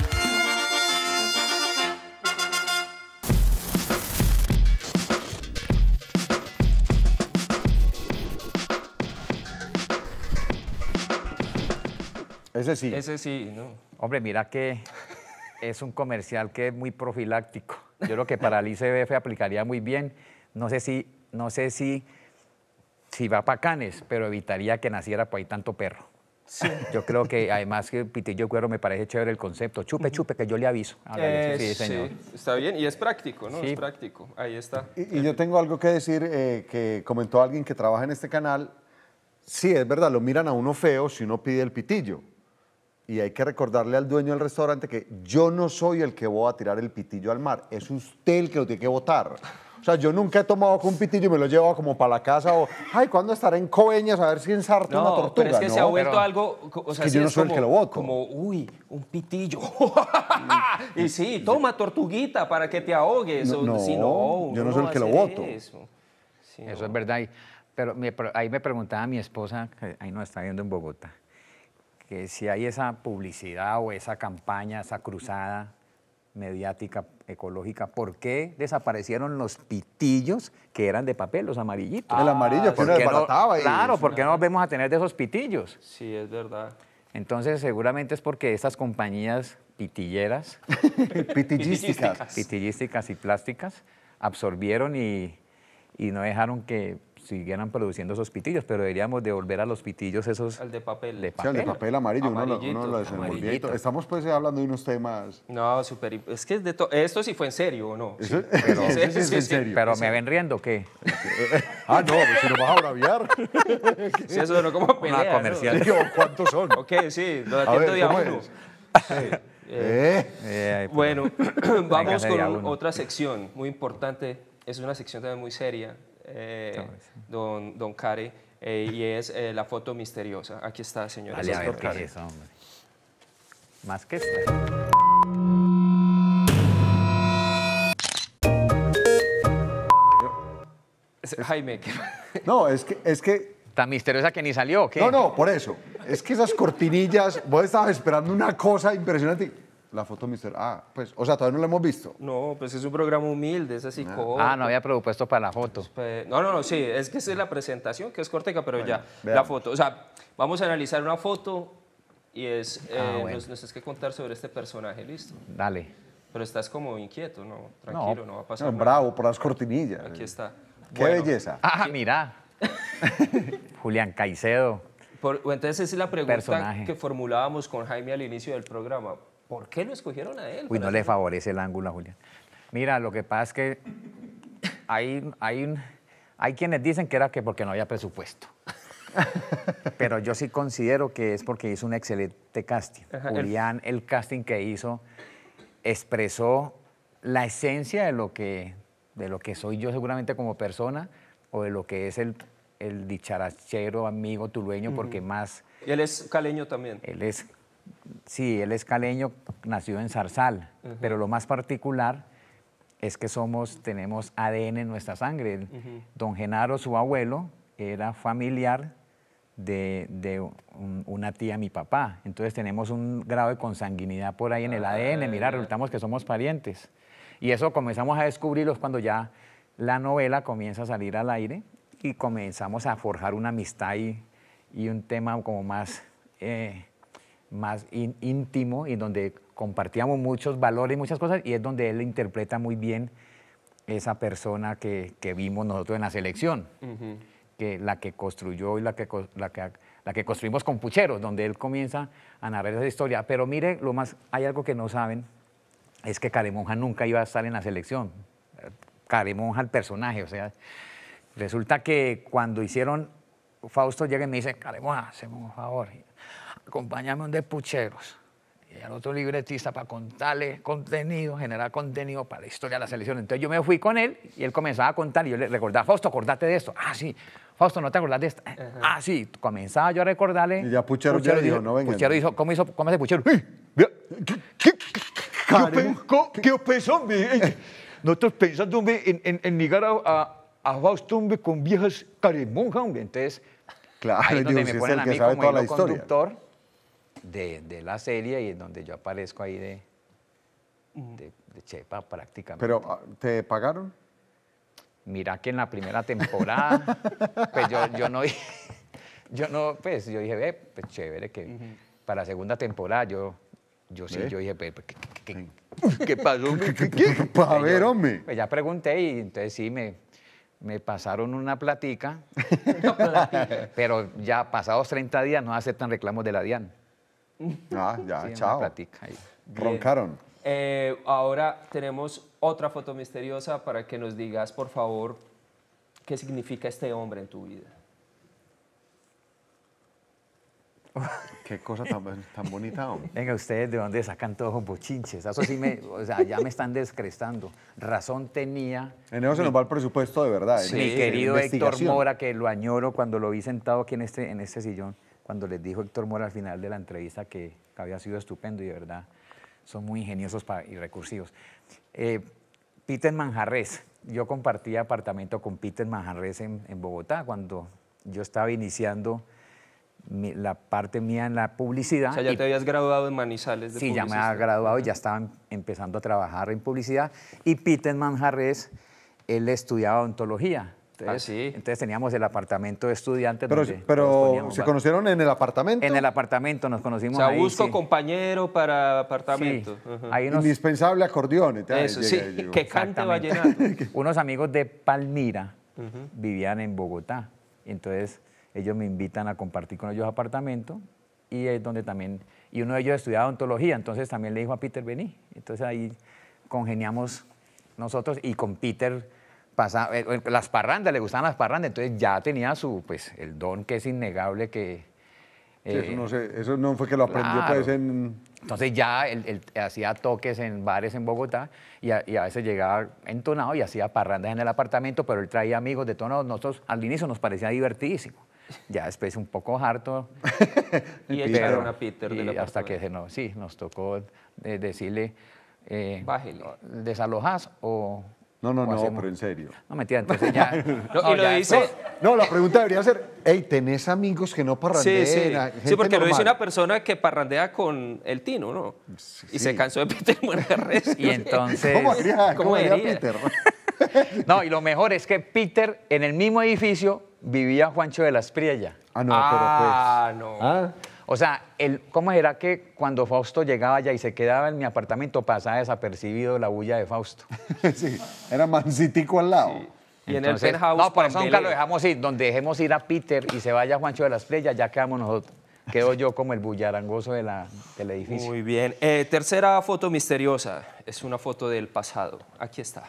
ese sí. ¿no? Hombre, mira que es un comercial que es muy profiláctico. Yo creo que para el ICBF aplicaría muy bien. No sé si, no sé si, si va para Canes, pero evitaría que naciera por ahí tanto perro. Sí. Yo creo que además que pitillo cuero me parece chévere el concepto. Chupe, chupe, que yo le aviso. sí, señor. está bien. Y es práctico, ¿no? Es práctico. Ahí está. Y, yo tengo algo que decir eh, que comentó alguien que trabaja en este canal. Sí, es verdad, lo miran a uno feo si uno pide el pitillo y hay que recordarle al dueño del restaurante que yo no soy el que voy a tirar el pitillo al mar, es usted el que lo tiene que votar. O sea, yo nunca he tomado un pitillo y me lo he llevado como para la casa o, ay, ¿cuándo estaré en Coveñas a ver si ensarto una tortuga? pero es que se ha vuelto algo, que yo no soy como, el que lo voto. Como, uy, un pitillo. y sí, toma tortuguita para que te ahogues. No, o, si no yo no soy el que lo voto. Eso, es verdad. Pero, ahí me preguntaba mi esposa, que ahí no está viendo en Bogotá, que si hay esa publicidad o esa campaña, esa cruzada mediática ecológica, ¿por qué desaparecieron los pitillos que eran de papel, los amarillitos? el amarillo, porque no desbarataba. No, claro, ¿por qué no vemos a tener de esos pitillos? Sí, es verdad. Entonces, seguramente es porque esas compañías pitilleras, pitillísticas. pitillísticas y plásticas, absorbieron y, y no dejaron que siguieran produciendo esos pitillos, pero deberíamos devolver a los pitillos esos... Al de papel. De papel. el de papel amarillo, uno, uno lo desenvolvía. Estamos pues eh, hablando de unos temas... No, súper... Es que esto sí fue en serio, ¿o no? Sí, pero... sí Pero me ven riendo, ¿qué? ah, no, pues, si nos vas a braviar. sí, eso no como pelea. Una comercial. ¿Cuántos son? ok, sí, lo uno. Eh, eh, pues, bueno, vamos con otra sección muy importante. Es una sección también muy seria eh, don, don Care, eh, y es eh, la foto misteriosa. Aquí está, señores. Más que esta. Jaime. No, es que, es que... Tan misteriosa que ni salió, ¿qué? No, no, por eso. Es que esas cortinillas, vos estabas esperando una cosa impresionante. La foto Mr. Ah, pues, o sea, todavía no la hemos visto. No, pues es un programa humilde, es así. Ah. como... Ah, no había presupuesto para la foto. Pues, pues, no, no, no, sí, es que es la presentación, que es corteca pero ya, la foto. O sea, vamos a analizar una foto y es, ah, eh, nos, nos es que contar sobre este personaje, listo. Dale. Pero estás como inquieto, ¿no? Tranquilo, no, va a pasar Bravo, por las cortinillas. Aquí está. Qué belleza. Ah, mira. Julián Caicedo. entonces esa es la pregunta que formulábamos con Jaime al inicio del programa. ¿Por qué lo escogieron a él? Uy, no le favorece el ángulo a Julián. Mira, lo que pasa es que hay, hay, hay quienes dicen que era que porque no había presupuesto. Pero yo sí considero que es porque hizo un excelente casting. Julián, el... casting que hizo, expresó la esencia de lo que, de lo que soy yo seguramente como persona o de lo que es el, el dicharachero amigo tulueño, porque más... Y él es caleño también. Él es sí, él es caleño, nació en Zarzal, pero lo más particular es que somos, tenemos ADN en nuestra sangre. Don Genaro, su abuelo, era familiar de, una tía, mi papá. Entonces tenemos un grado de consanguinidad por ahí en el ADN. Mira, ah, resultamos que somos parientes. Y eso comenzamos a descubrirlos cuando ya la novela comienza a salir al aire y comenzamos a forjar una amistad y, un tema como más... Eh, más íntimo y donde compartíamos muchos valores y muchas cosas y es donde él interpreta muy bien esa persona que, vimos nosotros en la selección, que la que construyó y la que, la que, construimos con Pucheros, donde él comienza a narrar esa historia. Pero mire, lo más, hay algo que no saben, es que Caremonja nunca iba a estar en la selección. Caremonja el personaje, o sea, resulta que cuando hicieron, Fausto llega y me dice, Caremonja, hacemos un favor, acompáñame un de pucheros. Y al otro libretista para contarle contenido, generar contenido para la historia de la selección. Entonces yo me fui con él y él comenzaba a contar y yo le recordaba, Fausto, acordate de esto. Ah, sí. Fausto, ¿no te acordás de esto? Ah, sí. Comenzaba yo a recordarle. Y ya Puchero, ya dijo, dijo, no venga. Puchero dijo, ¿cómo hizo? ¿Cómo hace Puchero? ¿Qué, qué, qué, qué Nosotros pensando en, en, en a, Fausto con viejas caremonjas, Entonces, claro, ahí donde me ponen a mí como conductor de, la serie y en donde yo aparezco ahí de, de, Chepa prácticamente. ¿Pero ah, te pagaron? Mira que en la primera temporada, pues yo, no, yo no, pues yo dije, ve, pues chévere que para la segunda temporada yo, yo sí, ¿Eh? yo dije, pues, ¿qué, qué, qué, qué pasó? hombre. Pues ya pregunté y entonces sí me, me pasaron una platica, pero ya pasados 30 días no aceptan reclamos de la DIAN. Ah, ya, chao. Roncaron. Eh, ahora tenemos otra foto misteriosa para que nos digas, por favor, qué significa este hombre en tu vida. Qué cosa tan, bonita. Hombre. Venga, ustedes de dónde sacan todos bochinches. Eso sí me, o sea, ya me están descrestando. Razón tenía. En eso se nos va el presupuesto de verdad. mi querido Héctor Mora, que lo añoro cuando lo vi sentado aquí en este, en este sillón cuando les dijo Héctor Mora al final de la entrevista que había sido estupendo y de verdad son muy ingeniosos y recursivos. Eh, Peter Manjarres, yo compartí apartamento con Peter Manjarres en, Bogotá cuando yo estaba iniciando la parte mía en la publicidad. O sea, ya te habías graduado en Manizales de Sí, ya me había graduado, ya estaba empezando a trabajar en publicidad. Y Peter Manjarres, él estudiaba odontología Ah, entonces, teníamos el apartamento de estudiantes. Pero, se conocieron en el apartamento. En el apartamento nos conocimos. O sea, busco compañero para apartamento. ahí Indispensable acordeón. que cante vallenato. Unos amigos de Palmira vivían en Bogotá. Entonces ellos me invitan a compartir con ellos apartamento y es donde también... Y uno de ellos estudiaba ontología, entonces también le dijo a Peter, vení. Entonces ahí congeniamos nosotros y con Peter pasaba, eh, las parrandas, le gustaban las parrandas, entonces ya tenía su, pues, el don que es innegable que... Eh, eso, no fue que lo aprendió pues en... Entonces ya él, hacía toques en bares en Bogotá y a, veces llegaba entonado y hacía parrandas en el apartamento, pero él traía amigos de todos nosotros. Al inicio nos parecía divertidísimo. Ya después un poco harto. y echaron a Peter de la Hasta que sí, nos tocó decirle... Eh, ¿Desalojas o...? No, no, no, pero en serio. No, mentira, entonces ya. no, y lo dice. No, la pregunta debería ser: hey, ¿tenés amigos que no parrandean? Sí, sí. sí porque lo dice una persona que parrandea con el Tino, ¿no? y se cansó de Peter Morales. y entonces. ¿Cómo haría, ¿cómo Peter? no, y lo mejor es que Peter, en el mismo edificio, vivía Juancho de las Priella. Ah, no, pero pues. Ah, no. Ah. O sea, el, ¿cómo era que cuando Fausto llegaba ya y se quedaba en mi apartamento pasaba desapercibido la bulla de Fausto? sí, era mancitico al lado. Y en el penthouse. No, por eso nunca lo dejamos ir. Donde dejemos ir a Peter y se vaya Juancho de las Playas, ya quedamos nosotros. Quedo yo como el bullarangoso de la, del edificio. Muy bien. Eh, tercera foto misteriosa. Es una foto del pasado. Aquí está.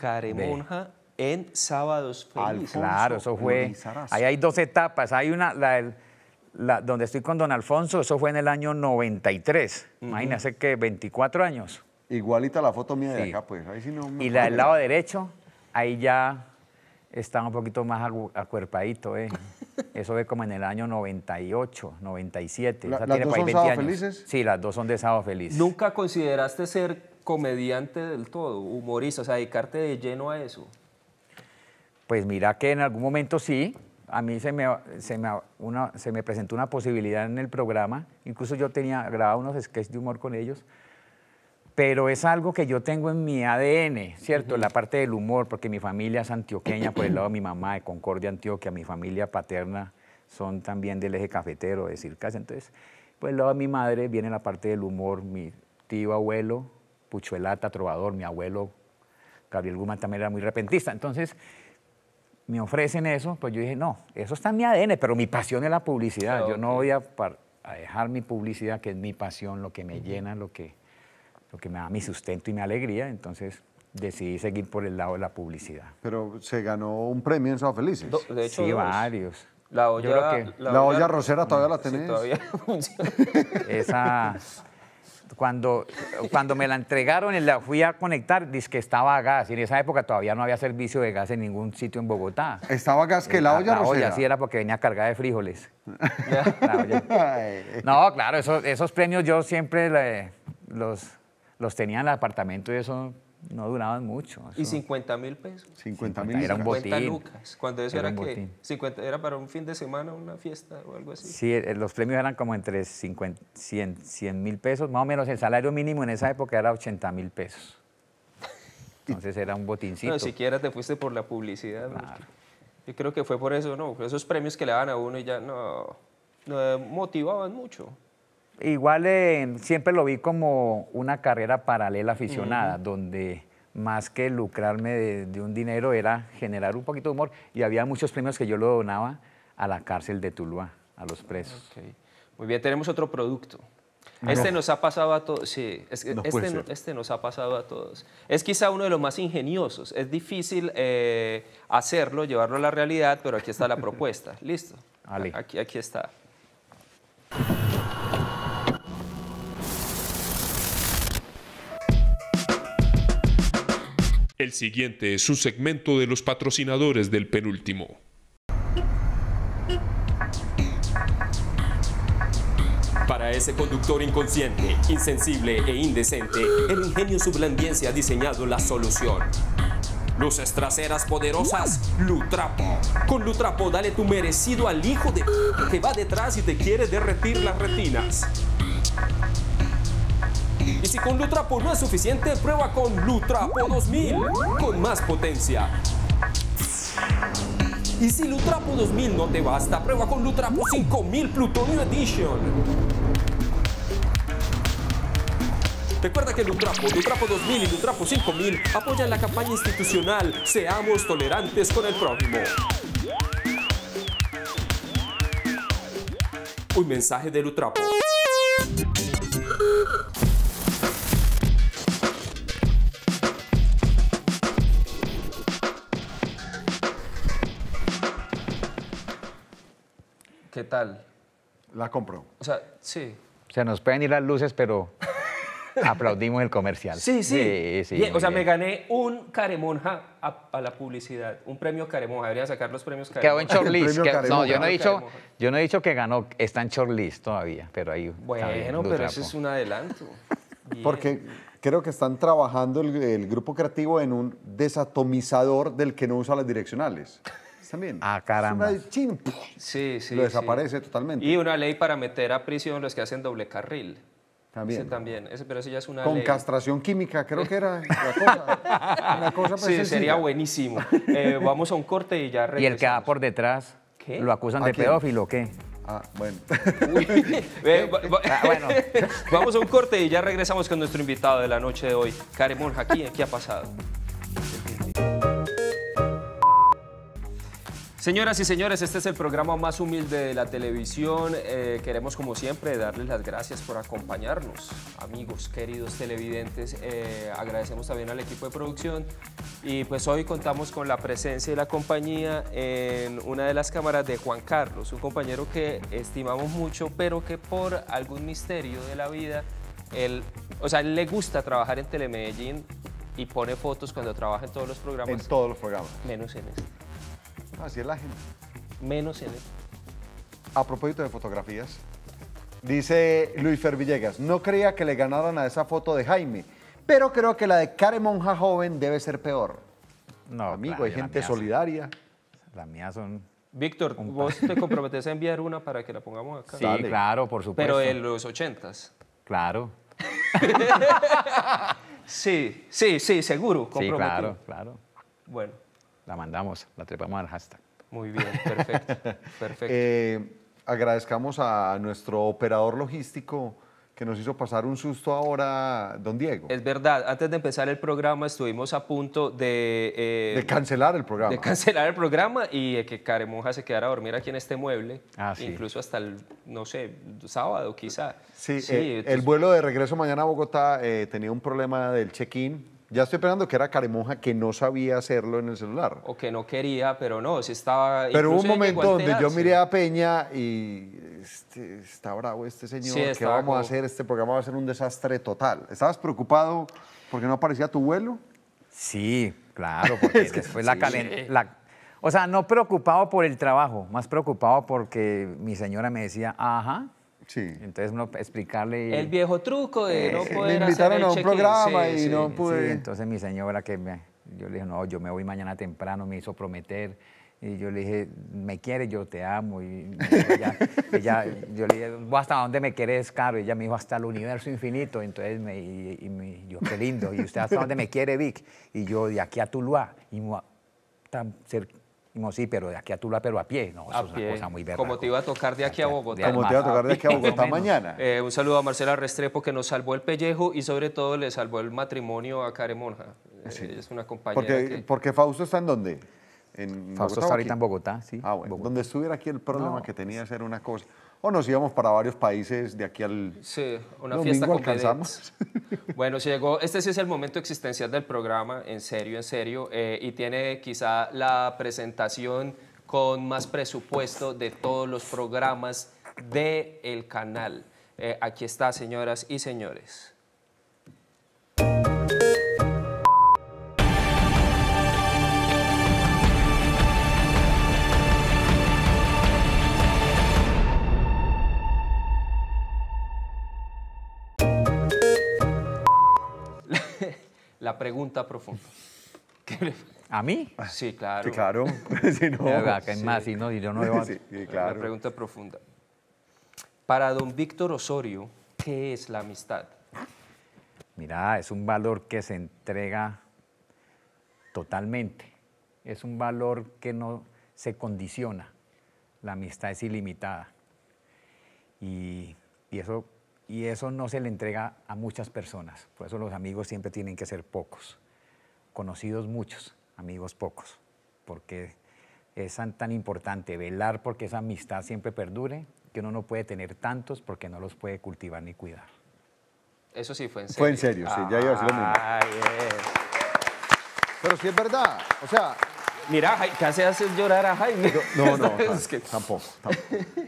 Caremonja en Sábados Felices. claro, eso fue. Ahí hay dos etapas. Hay una, la donde estoy con don Alfonso, eso fue en el año 93. Imagínate hace que 24 años. Igualita la foto mía de acá, pues. Ahí sí no y la del lado derecho, ahí ya está un poquito más acuerpadito, ¿eh? Eso ve como en el año 98, 97. las dos son 20 felices? Sí, las dos son de sábado feliz. ¿Nunca consideraste ser comediante del todo, humorista, o sea, dedicarte de lleno a eso? Pues mira que en algún momento sí, a mí se me, se me, presentó una posibilidad en el programa, incluso yo tenía grabado unos sketches de humor con ellos, pero es algo que yo tengo en mi ADN, ¿cierto? La parte del humor, porque mi familia es antioqueña por el lado de mi mamá, de Concordia, Antioquia, mi familia paterna son también del eje cafetero, de Circas, entonces, por el lado de mi madre viene la parte del humor, mi tío abuelo, Puchuelata, Trovador, mi abuelo, Gabriel Guzmán también era muy repentista, entonces me ofrecen eso, pues yo dije, no, eso está en mi ADN, pero mi pasión es la publicidad. Ah, yo no voy a, dejar mi publicidad, que es mi pasión, lo que me llena, lo que, lo que me da mi sustento y mi alegría. Entonces decidí seguir por el lado de la publicidad. Pero se ganó un premio en San Felices. de hecho, sí, varios. La olla, la, rosera todavía la tenés. todavía funciona. Esa, cuando, cuando me la entregaron y la fui a conectar, dice que estaba a gas. Y en esa época todavía no había servicio de gas en ningún sitio en Bogotá. ¿Estaba a gas que la, eh, olla La olla sí era porque venía cargada de frijoles. no, claro, esos, premios yo siempre los, los tenía en el apartamento y eso no duraban mucho. ¿Y 50 mil pesos? 50 mil era un botín. lucas. Cuando eso era, que 50, era para un fin de semana, una fiesta o algo así. Sí, eh, los premios eran como entre 50, 100 mil pesos, más o menos el salario mínimo en esa época era 80 mil pesos. Entonces era un botincito. No, siquiera te fuiste por la publicidad. Yo creo que fue por eso, ¿no? Esos premios que le daban a uno y ya no motivaban mucho. Igual siempre lo vi como una carrera paralela aficionada, donde más que lucrarme de, un dinero era generar un poquito de humor y había muchos premios que yo lo donaba a la cárcel de Tuluá, a los presos. Muy bien, tenemos otro producto. Este nos ha pasado a todos, es, este, este, nos ha pasado a todos. Es quizá uno de los más ingeniosos, es difícil eh, hacerlo, llevarlo a la realidad, pero aquí está la propuesta, listo. Aquí, aquí está. El siguiente es un segmento de los patrocinadores del penúltimo. Para ese conductor inconsciente, insensible e indecente, el ingenio sublandiense ha diseñado la solución. Luces traseras poderosas, Lutrapo. Con Lutrapo dale tu merecido al hijo de que va detrás y te quiere derretir las retinas. Y si con Lutrapo no es suficiente, prueba con Lutrapo 2000, con más potencia. Y si Lutrapo 2000 no te basta, prueba con Lutrapo 5000 Plutonio Edition. Recuerda que Lutrapo, Lutrapo 2000 y Lutrapo 5000 apoyan la campaña institucional Seamos tolerantes con el prójimo. Un mensaje de Lutrapo. tal? La compro. O sea, sí. Se nos pueden ir las luces, pero aplaudimos el comercial. Sí, sí. sí, o sea, me gané un caremonja a, la publicidad, un premio caremonja. Debería sacar los premios caremonja. Quedó en shortlist. no, yo no, he dicho, yo no he dicho que ganó, está en shortlist todavía, pero ahí. Bueno, pero eso es un adelanto. Porque creo que están trabajando el grupo creativo en un desatomizador del que no usa las direccionales también. Ah, caramba. Es sí, sí. Lo desaparece totalmente. Y una ley para meter a prisión los que hacen doble carril. También. Ese también, pero eso ya es una. Con castración química, creo que era una cosa sí, sería buenísimo. Eh, vamos a un corte y ya regresamos. ¿Y el que va por detrás? ¿Qué? ¿Lo acusan de pedófilo o qué? Ah, bueno. Ah, bueno. vamos a un corte y ya regresamos con nuestro invitado de la noche de hoy, Karen Monja, aquí, ha pasado. Señoras y señores, este es el programa más humilde de la televisión. Eh, queremos, como siempre, darles las gracias por acompañarnos, amigos, queridos televidentes. Eh, agradecemos también al equipo de producción. Y pues hoy contamos con la presencia y la compañía en una de las cámaras de Juan Carlos, un compañero que estimamos mucho, pero que por algún misterio de la vida, él, o sea, le gusta trabajar en Telemedellín y pone fotos cuando trabaja en todos los programas. En todos los programas. Menos en este. Así es la gente. Menos A propósito de fotografías, dice Luis Fer Villegas, no creía que le ganaran a esa foto de Jaime, pero creo que la de Care Monja Joven debe ser peor. No, Amigo, hay gente solidaria. la mía son... Víctor, vos te comprometes a enviar una para que la pongamos acá. Sí, claro, por supuesto. Pero en los ochentas. Claro. sí, sí, sí, seguro. Sí, claro, claro. Bueno la mandamos, la trepamos al hashtag. Muy bien, perfecto. perfecto. Eh, agradezcamos a nuestro operador logístico que nos hizo pasar un susto ahora, don Diego. Es verdad, antes de empezar el programa estuvimos a punto de... Eh, de cancelar el programa. De cancelar el programa y que Caremonja se quedara a dormir aquí en este mueble, ah, incluso hasta el, no sé, sábado quizá. Sí, sí eh, el vuelo de regreso mañana a Bogotá tenía un problema del check-in, ya estoy pensando que era caremoja que no sabía hacerlo en el celular. O que no quería, pero no, si estaba... Pero hubo un momento donde yo miré a Peña y este, está bravo este señor, que vamos a hacer? Este programa va a ser un desastre total. ¿Estabas preocupado porque no aparecía tu vuelo? Sí, claro, porque es después la, O sea, no preocupado por el trabajo, más preocupado porque mi señora me decía, ajá, entonces explicarle... El viejo truco de eh, no poder a un programa y no pude... entonces mi señora que me... Yo le dije, no, yo me voy mañana temprano, me hizo prometer. Y yo le dije, me quieres, yo te amo. Y ella, yo le dije, ¿hasta dónde me quieres, Caro? Y ella me dijo, hasta el universo infinito. Entonces, me, y, yo, qué lindo. ¿Y usted hasta dónde me quiere, Vic? Y yo, de aquí a Tuluá. Y tan cerca no, sí, pero de aquí a Tula, pero a pie. No, eso es una cosa muy verdad. Como te iba a tocar de aquí a Bogotá. Como te iba a tocar de aquí a Bogotá mañana. Eh, un saludo a Marcela Restrepo, que nos salvó el pellejo y sobre todo le salvó el matrimonio a Karen Monja. Ah, es una compañera porque, que... porque Fausto está en dónde? Fausto está ahorita en Bogotá, sí. Ah, bueno. Bogotá. Donde estuviera aquí el problema que tenía era una cosa o nos íbamos para varios países de aquí al sí, una fiesta con alcanzamos. Bueno, llegó, este sí es el momento existencial del programa, en serio, en serio, eh, y tiene quizá la presentación con más presupuesto de todos los programas del el canal. Eh, aquí está, señoras y señores. la pregunta profunda. ¿A mí? Sí, claro. claro. si no, acá más, si yo no veo. Sí, claro. La pregunta profunda. Para don Víctor Osorio, ¿qué es la amistad? Mira, es un valor que se entrega totalmente. Es un valor que no se condiciona. La amistad es ilimitada. y eso y eso no se le entrega a muchas personas. Por eso los amigos siempre tienen que ser pocos. Conocidos muchos, amigos pocos. Porque es tan, importante velar porque esa amistad siempre perdure, que uno no puede tener tantos porque no los puede cultivar ni cuidar. Eso sí fue en serio. Fue en serio, sí, ya iba a lo mismo. Ah, Pero sí es verdad, o sea, Mira, casi haces llorar a Jaime. No, no, tampoco,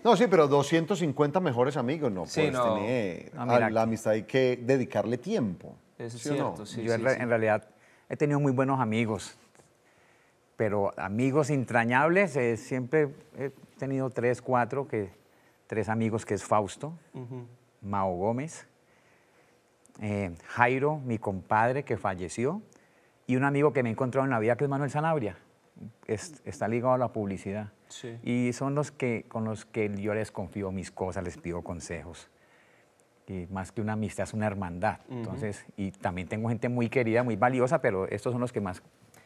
No, sí, pero 250 mejores amigos, no. puedes Tener, ah, la amistad hay que dedicarle tiempo. es cierto, sí, sí, Yo en, realidad he tenido muy buenos amigos, pero amigos entrañables, eh, siempre he tenido tres, cuatro, que, tres amigos que es Fausto, Mao Gómez, eh, Jairo, mi compadre que falleció, y un amigo que me he encontrado en la vida que es Manuel Sanabria está ligado a la publicidad. Y son los que, con los que yo les confío mis cosas, les pido consejos. Y más que una amistad es una hermandad. Entonces, y también tengo gente muy querida, muy valiosa, pero estos son los que más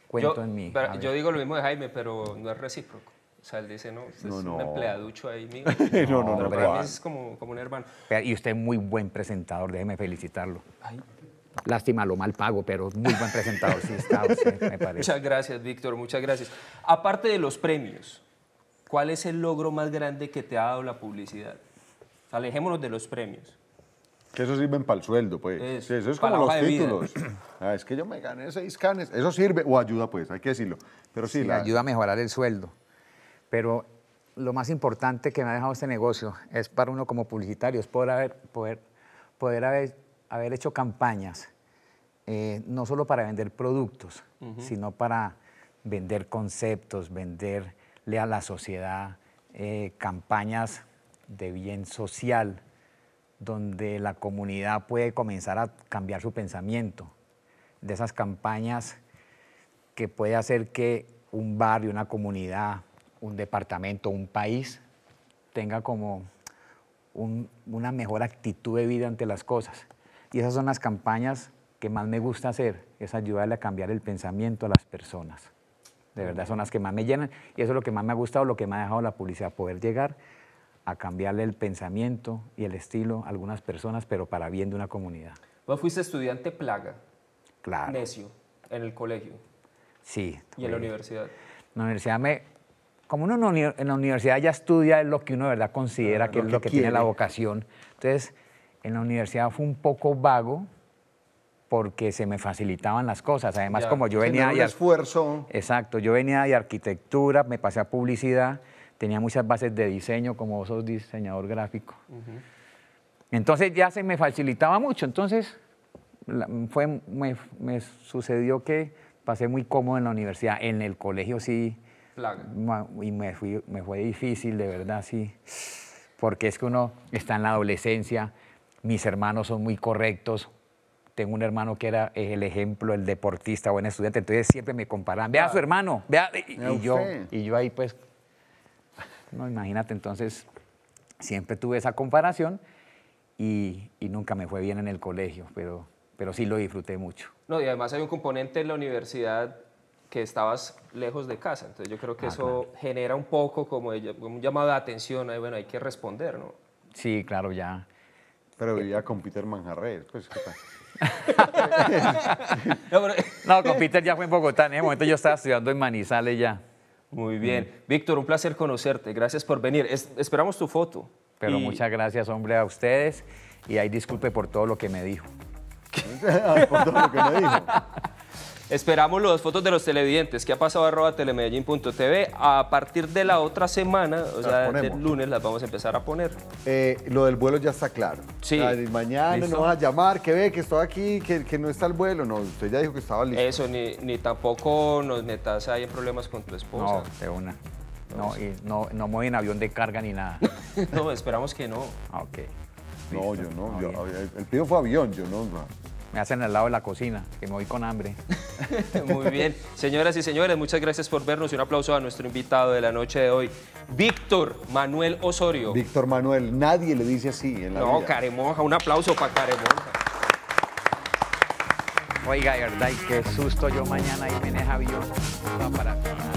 cuento en mí. Yo digo lo mismo de Jaime, pero no es recíproco. O sea, él dice, no, es un empleaducho ahí mío. no, no, no. no, es como, como un hermano. Y usted es muy buen presentador, déjeme felicitarlo. Ay, Lástima lo mal pago, pero muy buen presentador sí está me parece. Muchas gracias, Víctor, muchas gracias. Aparte de los premios, ¿cuál es el logro más grande que te ha dado la publicidad? Alejémonos de los premios. Que eso sirve para el sueldo, pues. Eso, sí, es como los títulos. Ah, es que yo me gané seis canes. Eso sirve, o ayuda, pues, hay que decirlo. Pero sí, la... ayuda a mejorar el sueldo. Pero lo más importante que me ha dejado este negocio es para uno como publicitario, es poder poder, poder haber haber hecho campañas, eh, no solo para vender productos, sino para vender conceptos, venderle a la sociedad eh, campañas de bien social, donde la comunidad puede comenzar a cambiar su pensamiento, de esas campañas que puede hacer que un barrio, una comunidad, un departamento, un país tenga como una mejor actitud de vida ante las cosas. Y esas son las campañas que más me gusta hacer, es ayudarle a cambiar el pensamiento a las personas. De verdad son las que más me llenan y eso es lo que más me ha gustado, lo que me ha dejado la publicidad, poder llegar a cambiarle el pensamiento y el estilo a algunas personas, pero para bien de una comunidad. Vos fuiste estudiante plaga. Claro. Necio, en el colegio. Sí. ¿Y en la universidad? En la universidad me... Como uno en la universidad ya estudia lo que uno de verdad considera ah, que es lo que, que tiene la vocación. Entonces, en la universidad fue un poco vago porque se me facilitaban las cosas. Además, como yo venía de esfuerzo. Exacto, yo venía de arquitectura, me pasé a publicidad, tenía muchas bases de diseño, como vos sos diseñador gráfico. Entonces ya se me facilitaba mucho. Entonces fue, me, sucedió que pasé muy cómodo en la universidad. En el colegio sí. Y me fue difícil, de verdad, sí. Porque es que uno está en la adolescencia mis hermanos son muy correctos. Tengo un hermano que era el ejemplo, el deportista, o buen estudiante, entonces siempre me comparan. vea a su hermano, vea, y, yo, y yo ahí pues, no, imagínate, entonces siempre tuve esa comparación y, nunca me fue bien en el colegio, pero, pero sí lo disfruté mucho. No, y además hay un componente en la universidad que estabas lejos de casa. Entonces yo creo que ah, eso genera un poco como un llamado de atención, bueno, hay que responder, ¿no? Sí, claro, ya pero vivía con Peter Manjarres, pues. no, con Peter ya fue en Bogotá. En ese momento yo estaba estudiando en Manizales ya. Muy bien. Víctor, un placer conocerte. Gracias por venir. esperamos tu foto. Pero muchas gracias, hombre, a ustedes. Y ahí disculpe por todo lo que me dijo. por todo lo que me dijo. Esperamos las fotos de los televidentes. ¿Qué ha pasado? Arroba telemedellín.tv. A partir de la otra semana, o sea, del lunes, las vamos a empezar a poner. Eh, lo del vuelo ya está claro. Sí. mañana nos no a llamar, que ve, que estoy aquí, que, no está el vuelo. No, usted ya dijo que estaba listo. Eso, ni, ni tampoco nos metas ahí en problemas con tu esposa. No, de una. No, y no, no mueven avión de carga ni nada. no, esperamos que no. Ah, ok. No, yo no. el, el pido fue avión, yo no me hacen al lado de la cocina, que me voy con hambre. Muy bien. Señoras y señores, muchas gracias por vernos y un aplauso a nuestro invitado de la noche de hoy, Víctor Manuel Osorio. Víctor Manuel, nadie le dice así en la No, Caremoja, un aplauso para Caremoja. Oiga, verdad, y qué susto yo mañana y en ese avión. para...